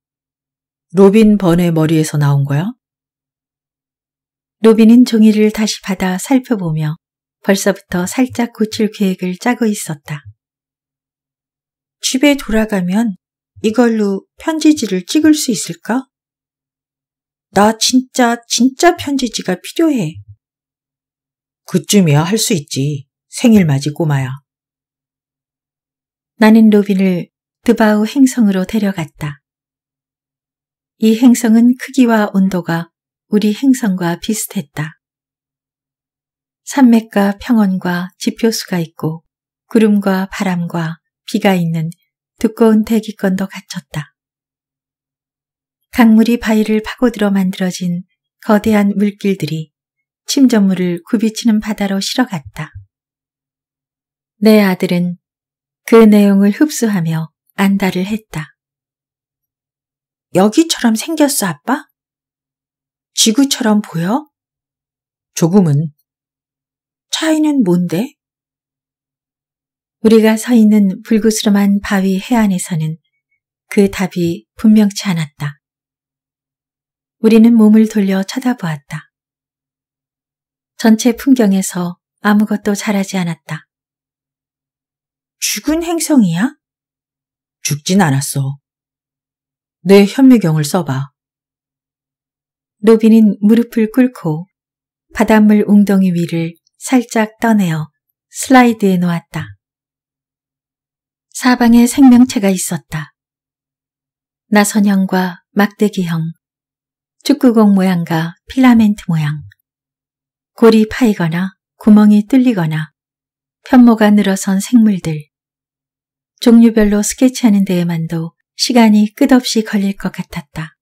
Speaker 1: 로빈 번의 머리에서 나온 거야? 로빈은 종이를 다시 받아 살펴보며 벌써부터 살짝 고칠 계획을 짜고 있었다. 집에 돌아가면 이걸로 편지지를 찍을 수 있을까? 나 진짜, 진짜 편지지가 필요해. 그쯤이야 할 수 있지. 생일 맞이 꼬마야. 나는 로빈을 드바우 행성으로 데려갔다. 이 행성은 크기와 온도가 우리 행성과 비슷했다. 산맥과 평원과 지표수가 있고 구름과 바람과 비가 있는 두꺼운 대기권도 갖췄다. 강물이 바위를 파고들어 만들어진 거대한 물길들이 침전물을 굽이치는 바다로 실어갔다. 내 아들은 그 내용을 흡수하며 안달을 했다. 여기처럼 생겼어, 아빠? 지구처럼 보여? 조금은. 차이는 뭔데? 우리가 서 있는 불그스름한 바위 해안에서는 그 답이 분명치 않았다. 우리는 몸을 돌려 쳐다보았다. 전체 풍경에서 아무것도 자라지 않았다. 죽은 행성이야? 죽진 않았어. 내 현미경을 써봐. 로빈은 무릎을 꿇고 바닷물 웅덩이 위를 살짝 떠내어 슬라이드에 놓았다. 사방에 생명체가 있었다. 나선형과 막대기형, 축구공 모양과 필라멘트 모양, 골이 파이거나 구멍이 뚫리거나 편모가 늘어선 생물들, 종류별로 스케치하는 데에만도 시간이 끝없이 걸릴 것 같았다.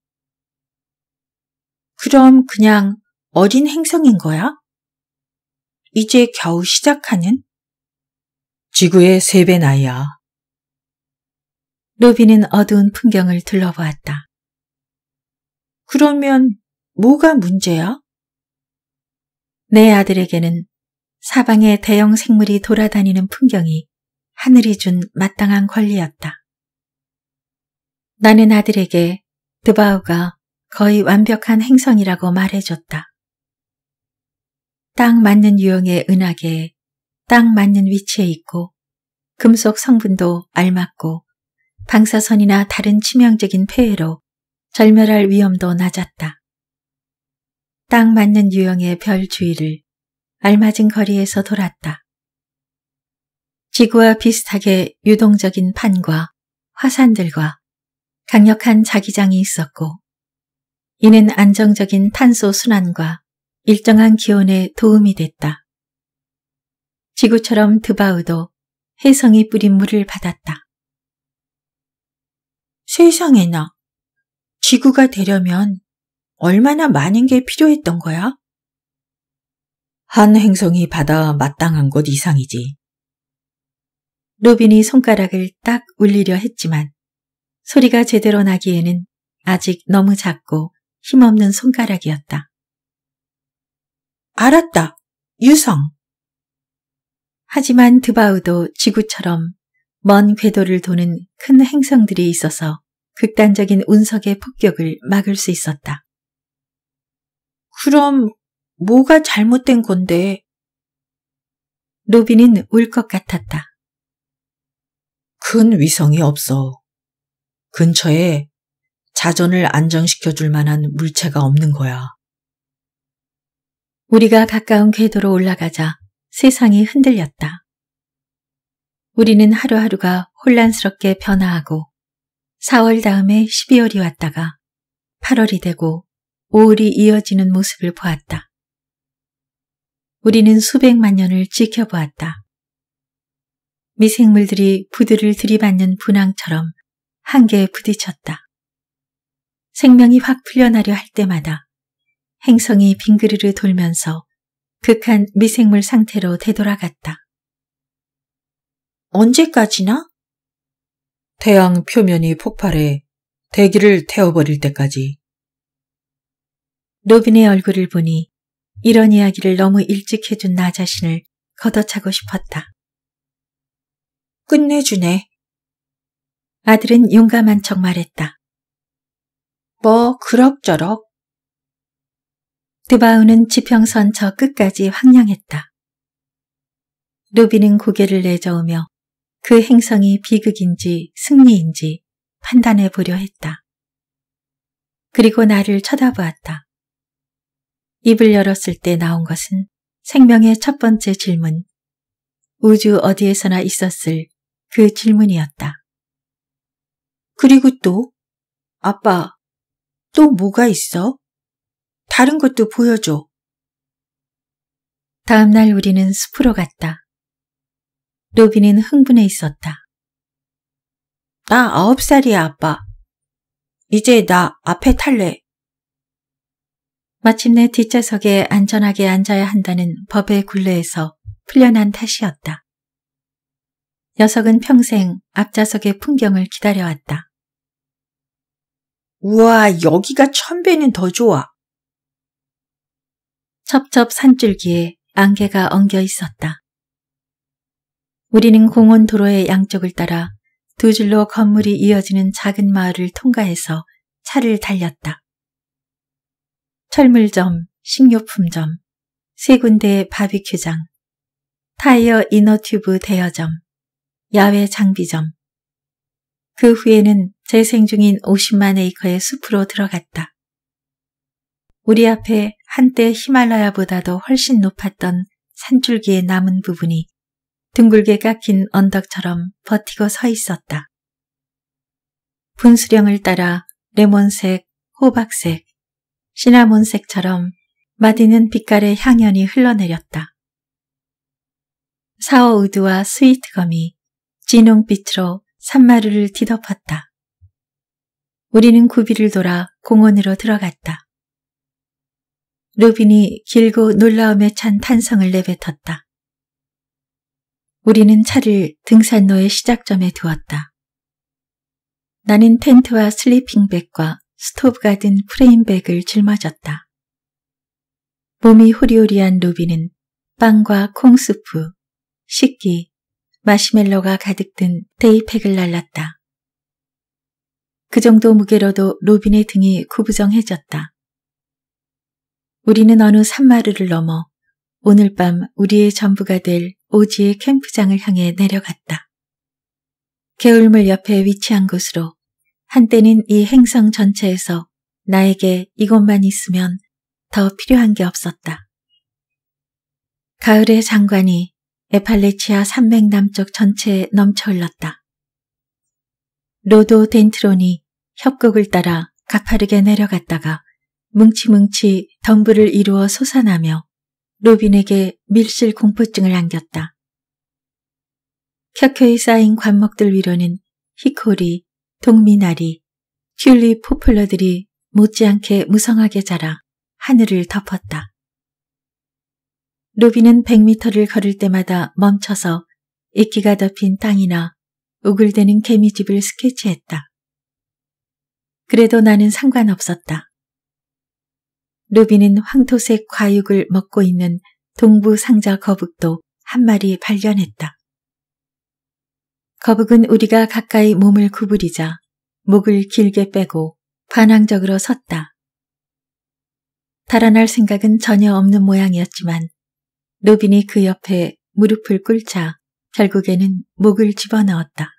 Speaker 1: 그럼 그냥 어린 행성인 거야? 이제 겨우 시작하는? 지구의 세배 나이야. 로비는 어두운 풍경을 둘러보았다. 그러면 뭐가 문제야? 내 아들에게는 사방에 대형 생물이 돌아다니는 풍경이 하늘이 준 마땅한 권리였다. 나는 아들에게 드바우가 거의 완벽한 행성이라고 말해줬다. 딱 맞는 유형의 은하계에 딱 맞는 위치에 있고 금속 성분도 알맞고 방사선이나 다른 치명적인 폐해로 절멸할 위험도 낮았다. 딱 맞는 유형의 별 주위를 알맞은 거리에서 돌았다. 지구와 비슷하게 유동적인 판과 화산들과 강력한 자기장이 있었고 이는 안정적인 탄소 순환과 일정한 기온에 도움이 됐다. 지구처럼 드바우도 혜성이 뿌린 물을 받았다. 세상에나. 지구가 되려면 얼마나 많은 게 필요했던 거야? 한 행성이 받아 마땅한 곳 이상이지. 로빈이 손가락을 딱 울리려 했지만 소리가 제대로 나기에는 아직 너무 작고 힘없는 손가락이었다. 알았다. 유성. 하지만 드바우도 지구처럼 먼 궤도를 도는 큰 행성들이 있어서 극단적인 운석의 폭격을 막을 수 있었다. 그럼 뭐가 잘못된 건데? 로빈은 울 것 같았다. 큰 위성이 없어. 근처에 자전을 안정시켜 줄 만한 물체가 없는 거야. 우리가 가까운 궤도로 올라가자 세상이 흔들렸다. 우리는 하루하루가 혼란스럽게 변화하고 4월 다음에 12월이 왔다가 8월이 되고 5월이 이어지는 모습을 보았다. 우리는 수백만 년을 지켜보았다. 미생물들이 부들을 들이받는 분황처럼 한계에 부딪혔다. 생명이 확 풀려나려 할 때마다 행성이 빙그르르 돌면서 극한 미생물 상태로 되돌아갔다. 언제까지나? 태양 표면이 폭발해 대기를 태워버릴 때까지. 로빈의 얼굴을 보니 이런 이야기를 너무 일찍 해준 나 자신을 걷어차고 싶었다. 끝내주네. 아들은 용감한 척 말했다. 뭐 그럭저럭. 드바우는 지평선 저 끝까지 황량했다. 로비는 고개를 내저으며 그 행성이 비극인지 승리인지 판단해 보려 했다. 그리고 나를 쳐다보았다. 입을 열었을 때 나온 것은 생명의 첫 번째 질문, 우주 어디에서나 있었을 그 질문이었다. 그리고 또, 아빠, 또 뭐가 있어? 다른 것도 보여줘. 다음날 우리는 숲으로 갔다. 로빈은 흥분해 있었다. 나 아홉 살이야, 아빠. 이제 나 앞에 탈래. 마침내 뒷좌석에 안전하게 앉아야 한다는 법의 굴레에서 풀려난 탓이었다. 녀석은 평생 앞좌석의 풍경을 기다려왔다. 우와, 여기가 천배는 더 좋아. 첩첩 산줄기에 안개가 엉겨 있었다. 우리는 공원 도로의 양쪽을 따라 두 줄로 건물이 이어지는 작은 마을을 통과해서 차를 달렸다. 철물점, 식료품점, 세 군데의 바비큐장, 타이어 이너튜브 대여점, 야외 장비점. 그 후에는 재생 중인 50만 에이커의 숲으로 들어갔다. 우리 앞에 한때 히말라야보다도 훨씬 높았던 산줄기에 남은 부분이 둥글게 깎인 언덕처럼 버티고 서 있었다. 분수령을 따라 레몬색, 호박색, 시나몬색처럼 마디는 빛깔의 향연이 흘러내렸다. 사오우드와 스위트검이 진홍빛으로 산마루를 뒤덮었다. 우리는 구비를 돌아 공원으로 들어갔다. 루빈이 길고 놀라움에 찬 탄성을 내뱉었다. 우리는 차를 등산로의 시작점에 두었다. 나는 텐트와 슬리핑백과 스톱가든 프레임백을 짊어졌다. 몸이 후리후리한로비는 빵과 콩수프, 식기, 마시멜로가 가득 든 데이팩을 날랐다. 그 정도 무게로도 로빈의 등이 구부정해졌다. 우리는 어느 산마루를 넘어 오늘 밤 우리의 전부가 될 오지의 캠프장을 향해 내려갔다. 개울물 옆에 위치한 곳으로 한때는 이 행성 전체에서 나에게 이곳만 있으면 더 필요한 게 없었다. 가을의 장관이 에팔레치아 산맥 남쪽 전체에 넘쳐 흘렀다. 로도 덴트론이 협곡을 따라 가파르게 내려갔다가 뭉치뭉치 덤불을 이루어 솟아나며 로빈에게 밀실 공포증을 안겼다. 켜켜이 쌓인 관목들 위로는 히코리, 동미나리, 튤립 포플러들이 못지않게 무성하게 자라 하늘을 덮었다. 로빈은 100미터를 걸을 때마다 멈춰서 이끼가 덮인 땅이나 우글대는 개미집을 스케치했다. 그래도 나는 상관없었다. 루비는 황토색 과육을 먹고 있는 동부 상자 거북도 한 마리 발견했다. 거북은 우리가 가까이 몸을 구부리자 목을 길게 빼고 반항적으로 섰다. 달아날 생각은 전혀 없는 모양이었지만 로빈이 그 옆에 무릎을 꿇자 결국에는 목을 집어넣었다.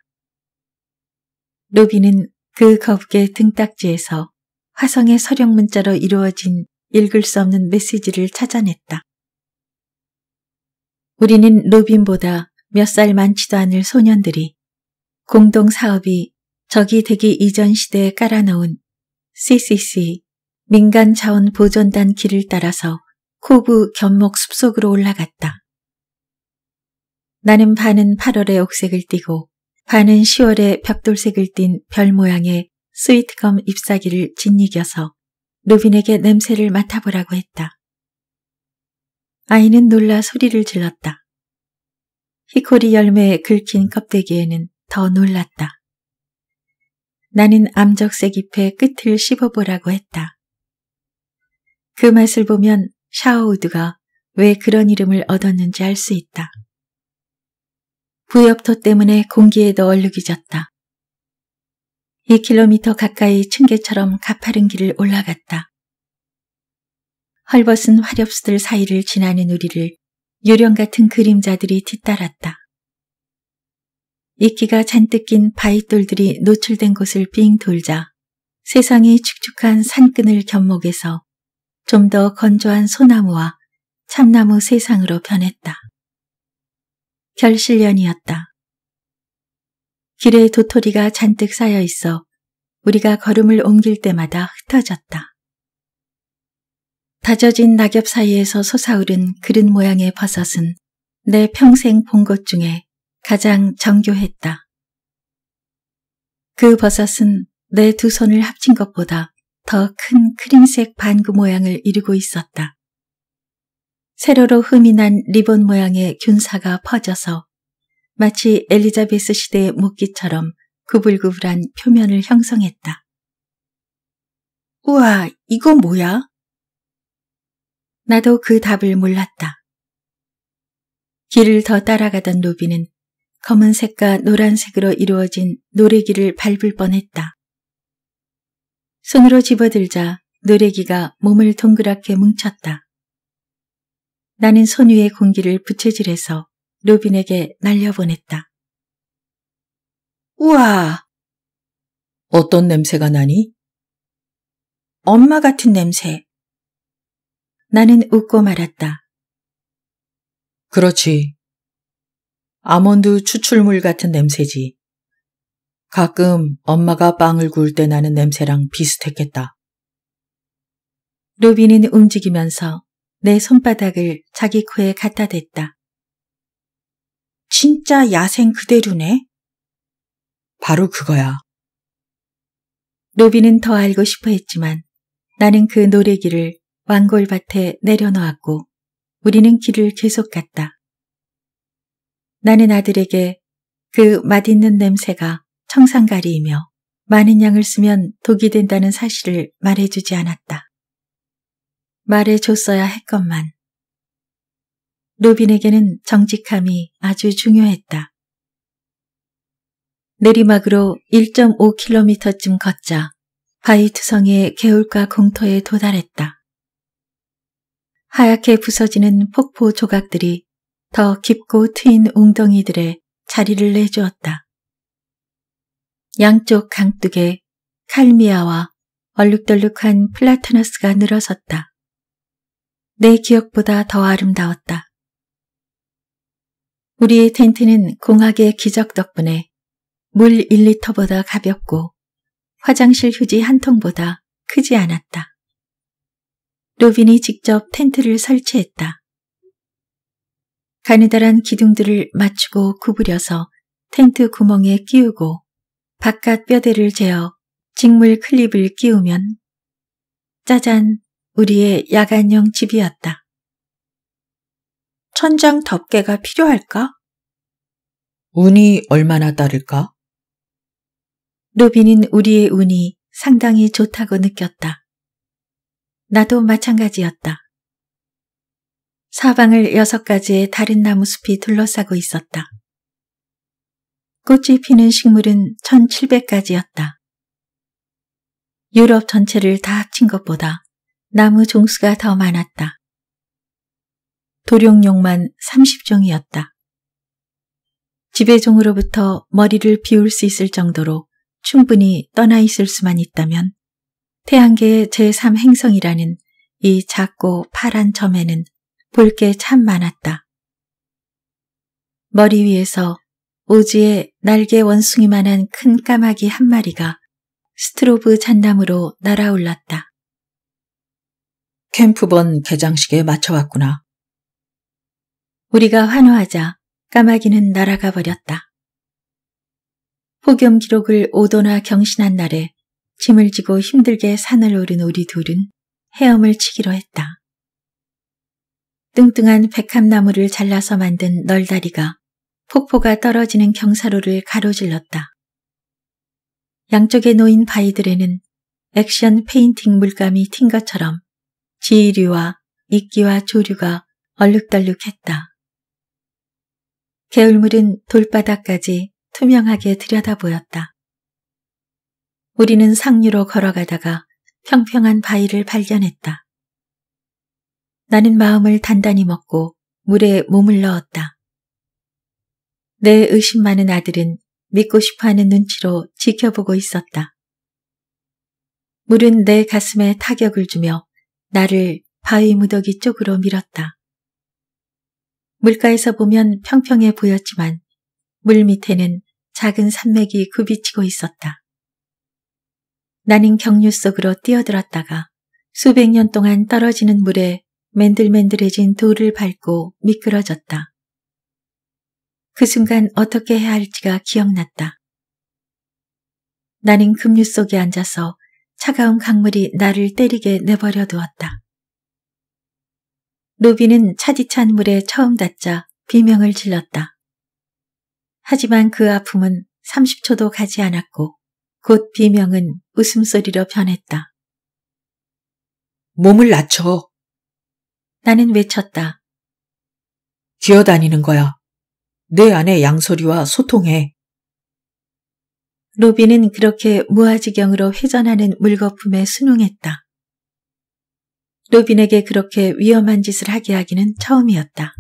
Speaker 1: 로빈은 그 거북의 등딱지에서 화성의 서령 문자로 이루어진 읽을 수 없는 메시지를 찾아냈다. 우리는 로빈보다 몇 살 많지도 않을 소년들이 공동 사업이 적이 되기 이전 시대에 깔아놓은 CCC 민간 자원 보존단 길을 따라서 코브 견목 숲속으로 올라갔다. 나는 반은 8월에 옥색을 띠고 반은 1 0월에 벽돌색을 띤 별 모양의 스위트검 잎사귀를 짓이겨서 루빈에게 냄새를 맡아보라고 했다. 아이는 놀라 소리를 질렀다. 히코리 열매에 긁힌 껍데기에는 더 놀랐다. 나는 암적색 잎의 끝을 씹어보라고 했다. 그 맛을 보면 샤오우드가 왜 그런 이름을 얻었는지 알 수 있다. 부엽토 때문에 공기에도 얼룩이 졌다. 2km 가까이 층계처럼 가파른 길을 올라갔다. 헐벗은 화렵수들 사이를 지나는 우리를 유령 같은 그림자들이 뒤따랐다. 이끼가 잔뜩 낀 바위돌들이 노출된 곳을 빙 돌자 세상이 축축한 산끈을 견목에서 좀 더 건조한 소나무와 참나무 세상으로 변했다. 결실년이었다. 길에 도토리가 잔뜩 쌓여 있어 우리가 걸음을 옮길 때마다 흩어졌다. 다져진 낙엽 사이에서 솟아오른 그릇 모양의 버섯은 내 평생 본 것 중에 가장 정교했다. 그 버섯은 내 두 손을 합친 것보다 더 큰 크림색 반구 모양을 이루고 있었다. 세로로 흠이 난 리본 모양의 균사가 퍼져서 마치 엘리자베스 시대의 목기처럼 구불구불한 표면을 형성했다. 우와, 이거 뭐야? 나도 그 답을 몰랐다. 길을 더 따라가던 노비는 검은색과 노란색으로 이루어진 노래기를 밟을 뻔했다. 손으로 집어들자 노래기가 몸을 동그랗게 뭉쳤다. 나는 손 위에 공기를 부채질해서 루빈에게 날려보냈다. 우와! 어떤 냄새가 나니? 엄마 같은 냄새. 나는 웃고 말았다. 그렇지. 아몬드 추출물 같은 냄새지. 가끔 엄마가 빵을 구울 때 나는 냄새랑 비슷했겠다. 루빈은 움직이면서 내 손바닥을 자기 코에 갖다 댔다. 진짜 야생 그대로네. 바로 그거야. 노비는 더 알고 싶어 했지만 나는 그 노래기를 왕골밭에 내려놓았고 우리는 길을 계속 갔다. 나는 아들에게 그 맛있는 냄새가 청산가리이며 많은 양을 쓰면 독이 된다는 사실을 말해주지 않았다. 말해줬어야 했건만 루빈에게는 정직함이 아주 중요했다. 내리막으로 1.5km쯤 걷자 바이투성의 개울과 공터에 도달했다. 하얗게 부서지는 폭포 조각들이 더 깊고 트인 웅덩이들의 자리를 내주었다. 양쪽 강둑에 칼미아와 얼룩덜룩한 플라타너스가 늘어섰다. 내 기억보다 더 아름다웠다. 우리 텐트는 공학의 기적 덕분에 물 1리터보다 가볍고 화장실 휴지 한 통보다 크지 않았다. 로빈이 직접 텐트를 설치했다. 가느다란 기둥들을 맞추고 구부려서 텐트 구멍에 끼우고 바깥 뼈대를 재어 직물 클립을 끼우면 짜잔 우리의 야간형 집이었다. 천장 덮개가 필요할까? 운이 얼마나 따를까? 로빈은 우리의 운이 상당히 좋다고 느꼈다. 나도 마찬가지였다. 사방을 여섯 가지의 다른 나무 숲이 둘러싸고 있었다. 꽃이 피는 식물은 1700가지였다. 유럽 전체를 다 합친 것보다 나무 종수가 더 많았다. 도룡용만 30종이었다. 지배종으로부터 머리를 비울 수 있을 정도로 충분히 떠나 있을 수만 있다면 태양계의 제3행성이라는 이 작고 파란 점에는 볼 게 참 많았다. 머리 위에서 오지의 날개 원숭이만한 큰 까마귀 한 마리가 스트로브 잔담으로 날아올랐다. 캠프번 개장식에 맞춰왔구나. 우리가 환호하자 까마귀는 날아가 버렸다. 폭염 기록을 오도나 경신한 날에 짐을 지고 힘들게 산을 오른 우리 둘은 헤엄을 치기로 했다. 뚱뚱한 백합나무를 잘라서 만든 널다리가 폭포가 떨어지는 경사로를 가로질렀다. 양쪽에 놓인 바위들에는 액션 페인팅 물감이 튄 것처럼 지류와 이끼와 조류가 얼룩덜룩했다. 개울물은 돌바닥까지 투명하게 들여다 보였다. 우리는 상류로 걸어가다가 평평한 바위를 발견했다. 나는 마음을 단단히 먹고 물에 몸을 넣었다. 내 의심 많은 아들은 믿고 싶어하는 눈치로 지켜보고 있었다. 물은 내 가슴에 타격을 주며 나를 바위 무더기 쪽으로 밀었다. 물가에서 보면 평평해 보였지만 물 밑에는 작은 산맥이 굽이치고 있었다. 나는 경류 속으로 뛰어들었다가 수백 년 동안 떨어지는 물에 맨들맨들해진 돌을 밟고 미끄러졌다. 그 순간 어떻게 해야 할지가 기억났다. 나는 급류 속에 앉아서 차가운 강물이 나를 때리게 내버려 두었다. 로비는 차디찬 물에 처음 닿자 비명을 질렀다. 하지만 그 아픔은 30초도 가지 않았고 곧 비명은 웃음소리로 변했다. 몸을 낮춰. 나는 외쳤다. 기어다니는 거야. 내안에 양소리와 소통해. 로비는 그렇게 무아지경으로 회전하는 물거품에 순응했다. 로빈에게 그렇게 위험한 짓을 하게 하기는 처음이었다.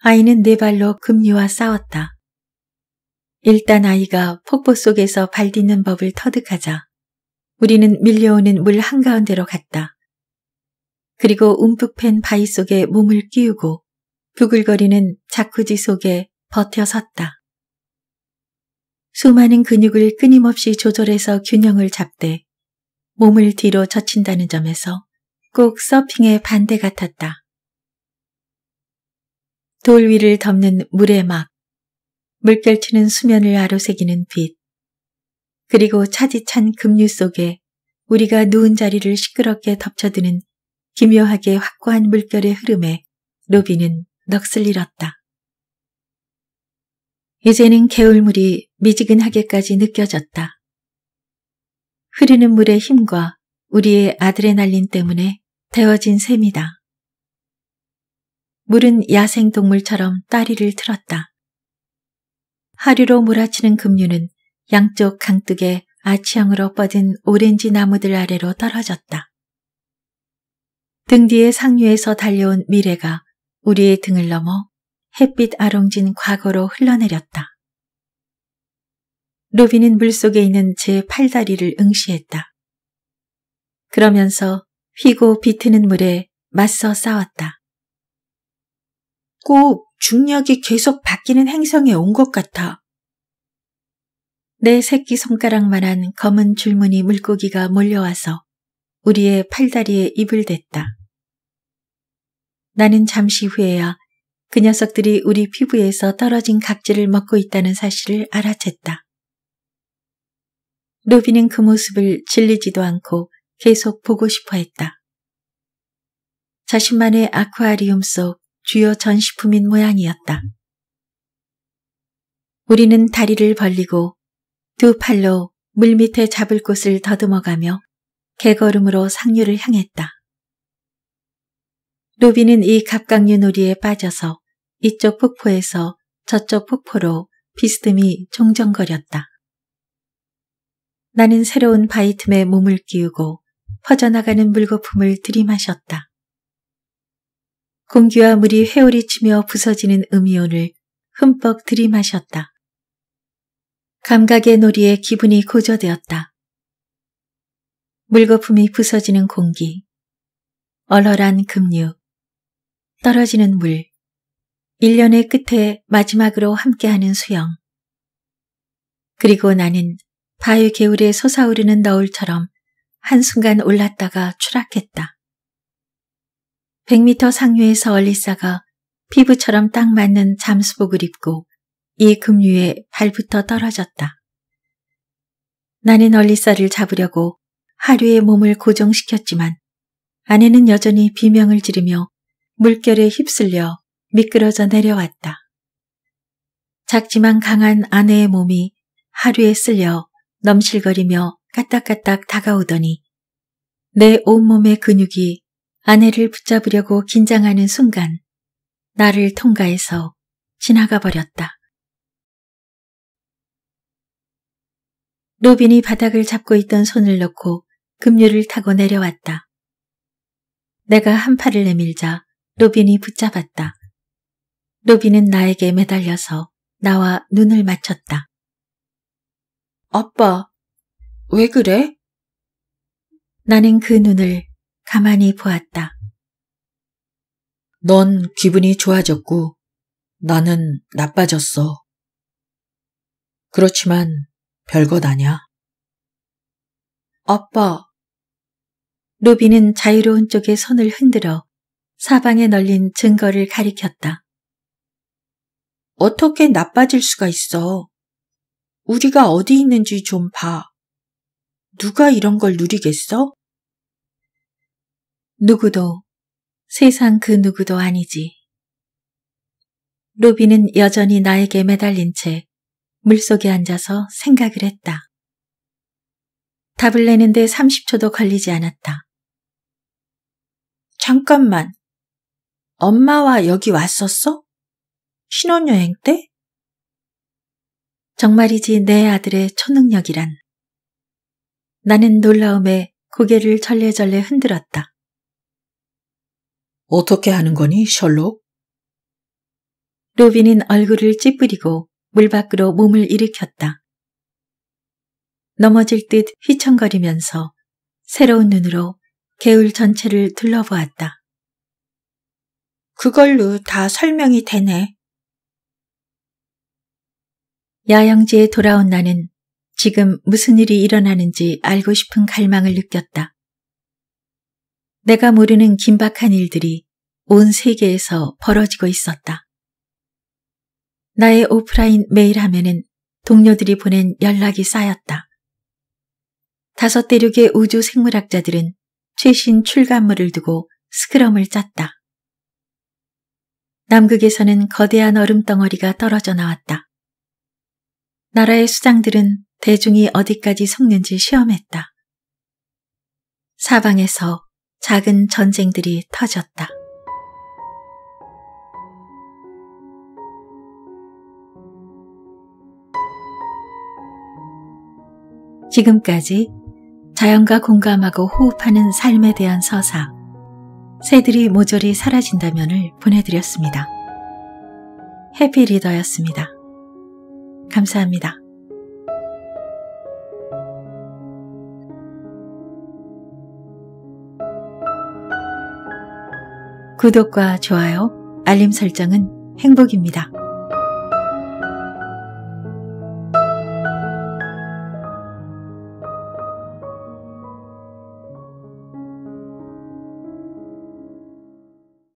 Speaker 1: 아이는 네 발로 금류와 싸웠다. 일단 아이가 폭포 속에서 발딛는 법을 터득하자 우리는 밀려오는 물 한가운데로 갔다. 그리고 움푹 팬 바위 속에 몸을 끼우고 부글거리는 자쿠지 속에 버텨섰다. 수많은 근육을 끊임없이 조절해서 균형을 잡되 몸을 뒤로 젖힌다는 점에서 꼭 서핑의 반대 같았다. 돌 위를 덮는 물의 막, 물결치는 수면을 아로새기는 빛, 그리고 차지찬 급류 속에 우리가 누운 자리를 시끄럽게 덮쳐드는 기묘하게 확고한 물결의 흐름에 로비는 넋을잃었다. 이제는 개울물이 미지근하게까지 느껴졌다. 흐르는 물의 힘과 우리의 아드레날린 때문에 데워진 셈이다. 물은 야생동물처럼 따리를 틀었다. 하류로 몰아치는 급류는 양쪽 강둑에 아치형으로 뻗은 오렌지 나무들 아래로 떨어졌다. 등 뒤의 상류에서 달려온 미래가 우리의 등을 넘어 햇빛 아롱진 과거로 흘러내렸다. 로비는 물속에 있는 제 팔다리를 응시했다. 그러면서 휘고 비트는 물에 맞서 싸웠다. 꼭 중력이 계속 바뀌는 행성에 온 것 같아. 내 새끼 손가락만한 검은 줄무늬 물고기가 몰려와서 우리의 팔다리에 입을 댔다. 나는 잠시 후에야 그 녀석들이 우리 피부에서 떨어진 각질을 먹고 있다는 사실을 알아챘다. 루비는 그 모습을 질리지도 않고 계속 보고 싶어 했다. 자신만의 아쿠아리움 속 주요 전시품인 모양이었다. 우리는 다리를 벌리고 두 팔로 물 밑에 잡을 곳을 더듬어가며 개걸음으로 상류를 향했다. 루비는 이 갑각류 놀이에 빠져서 이쪽 폭포에서 저쪽 폭포로 비스듬히 종전거렸다. 나는 새로운 바이 틈에 몸을 끼우고 퍼져나가는 물거품을 들이마셨다. 공기와 물이 회오리치며 부서지는 음이온을 흠뻑 들이마셨다. 감각의 놀이에 기분이 고조되었다. 물거품이 부서지는 공기, 얼얼한 급류, 떨어지는 물, 일련의 끝에 마지막으로 함께하는 수영. 그리고 나는 바위 개울에 솟아오르는 너울처럼 한순간 올랐다가 추락했다. 1 0 0미터 상류에서 얼리사가 피부처럼 딱 맞는 잠수복을 입고 이 급류에 발부터 떨어졌다. 나는 얼리사를 잡으려고 하류의 몸을 고정시켰지만 아내는 여전히 비명을 지르며 물결에 휩쓸려 미끄러져 내려왔다. 작지만 강한 아내의 몸이 하류에 쓸려 넘실거리며 까딱까딱 다가오더니 내 온몸의 근육이 아내를 붙잡으려고 긴장하는 순간 나를 통과해서 지나가 버렸다. 로빈이 바닥을 잡고 있던 손을 넣고 급류를 타고 내려왔다. 내가 한 팔을 내밀자 로빈이 붙잡았다. 로빈은 나에게 매달려서 나와 눈을 맞췄다. 아빠, 왜 그래? 나는 그 눈을 가만히 보았다. 넌 기분이 좋아졌고 나는 나빠졌어. 그렇지만 별 것 아냐. 아빠. 로비는 자유로운 쪽에 손을 흔들어 사방에 널린 증거를 가리켰다. 어떻게 나빠질 수가 있어? 우리가 어디 있는지 좀 봐. 누가 이런 걸 누리겠어? 누구도, 세상 그 누구도 아니지. 로비는 여전히 나에게 매달린 채 물속에 앉아서 생각을 했다. 답을 내는데 30초도 걸리지 않았다. 잠깐만. 엄마와 여기 왔었어? 신혼여행 때? 정말이지 내 아들의 초능력이란. 나는 놀라움에 고개를 절레절레 흔들었다. 어떻게 하는 거니, 셜록? 로빈은 얼굴을 찌푸리고 물 밖으로 몸을 일으켰다. 넘어질 듯 휘청거리면서 새로운 눈으로 개울 전체를 둘러보았다. 그걸로 다 설명이 되네. 야영지에 돌아온 나는 지금 무슨 일이 일어나는지 알고 싶은 갈망을 느꼈다. 내가 모르는 긴박한 일들이 온 세계에서 벌어지고 있었다. 나의 오프라인 메일 하면은 동료들이 보낸 연락이 쌓였다. 다섯 대륙의 우주 생물학자들은 최신 출간물을 두고 스크럼을 짰다. 남극에서는 거대한 얼음 덩어리가 떨어져 나왔다. 나라의 수장들은 대중이 어디까지 속는지 시험했다. 사방에서 작은 전쟁들이 터졌다. 지금까지 자연과 공감하고 호흡하는 삶에 대한 서사, 새들이 모조리 사라진다면을 보내드렸습니다. 해피리더였습니다. 감사합니다. 구독과 좋아요, 알림 설정은 행복입니다.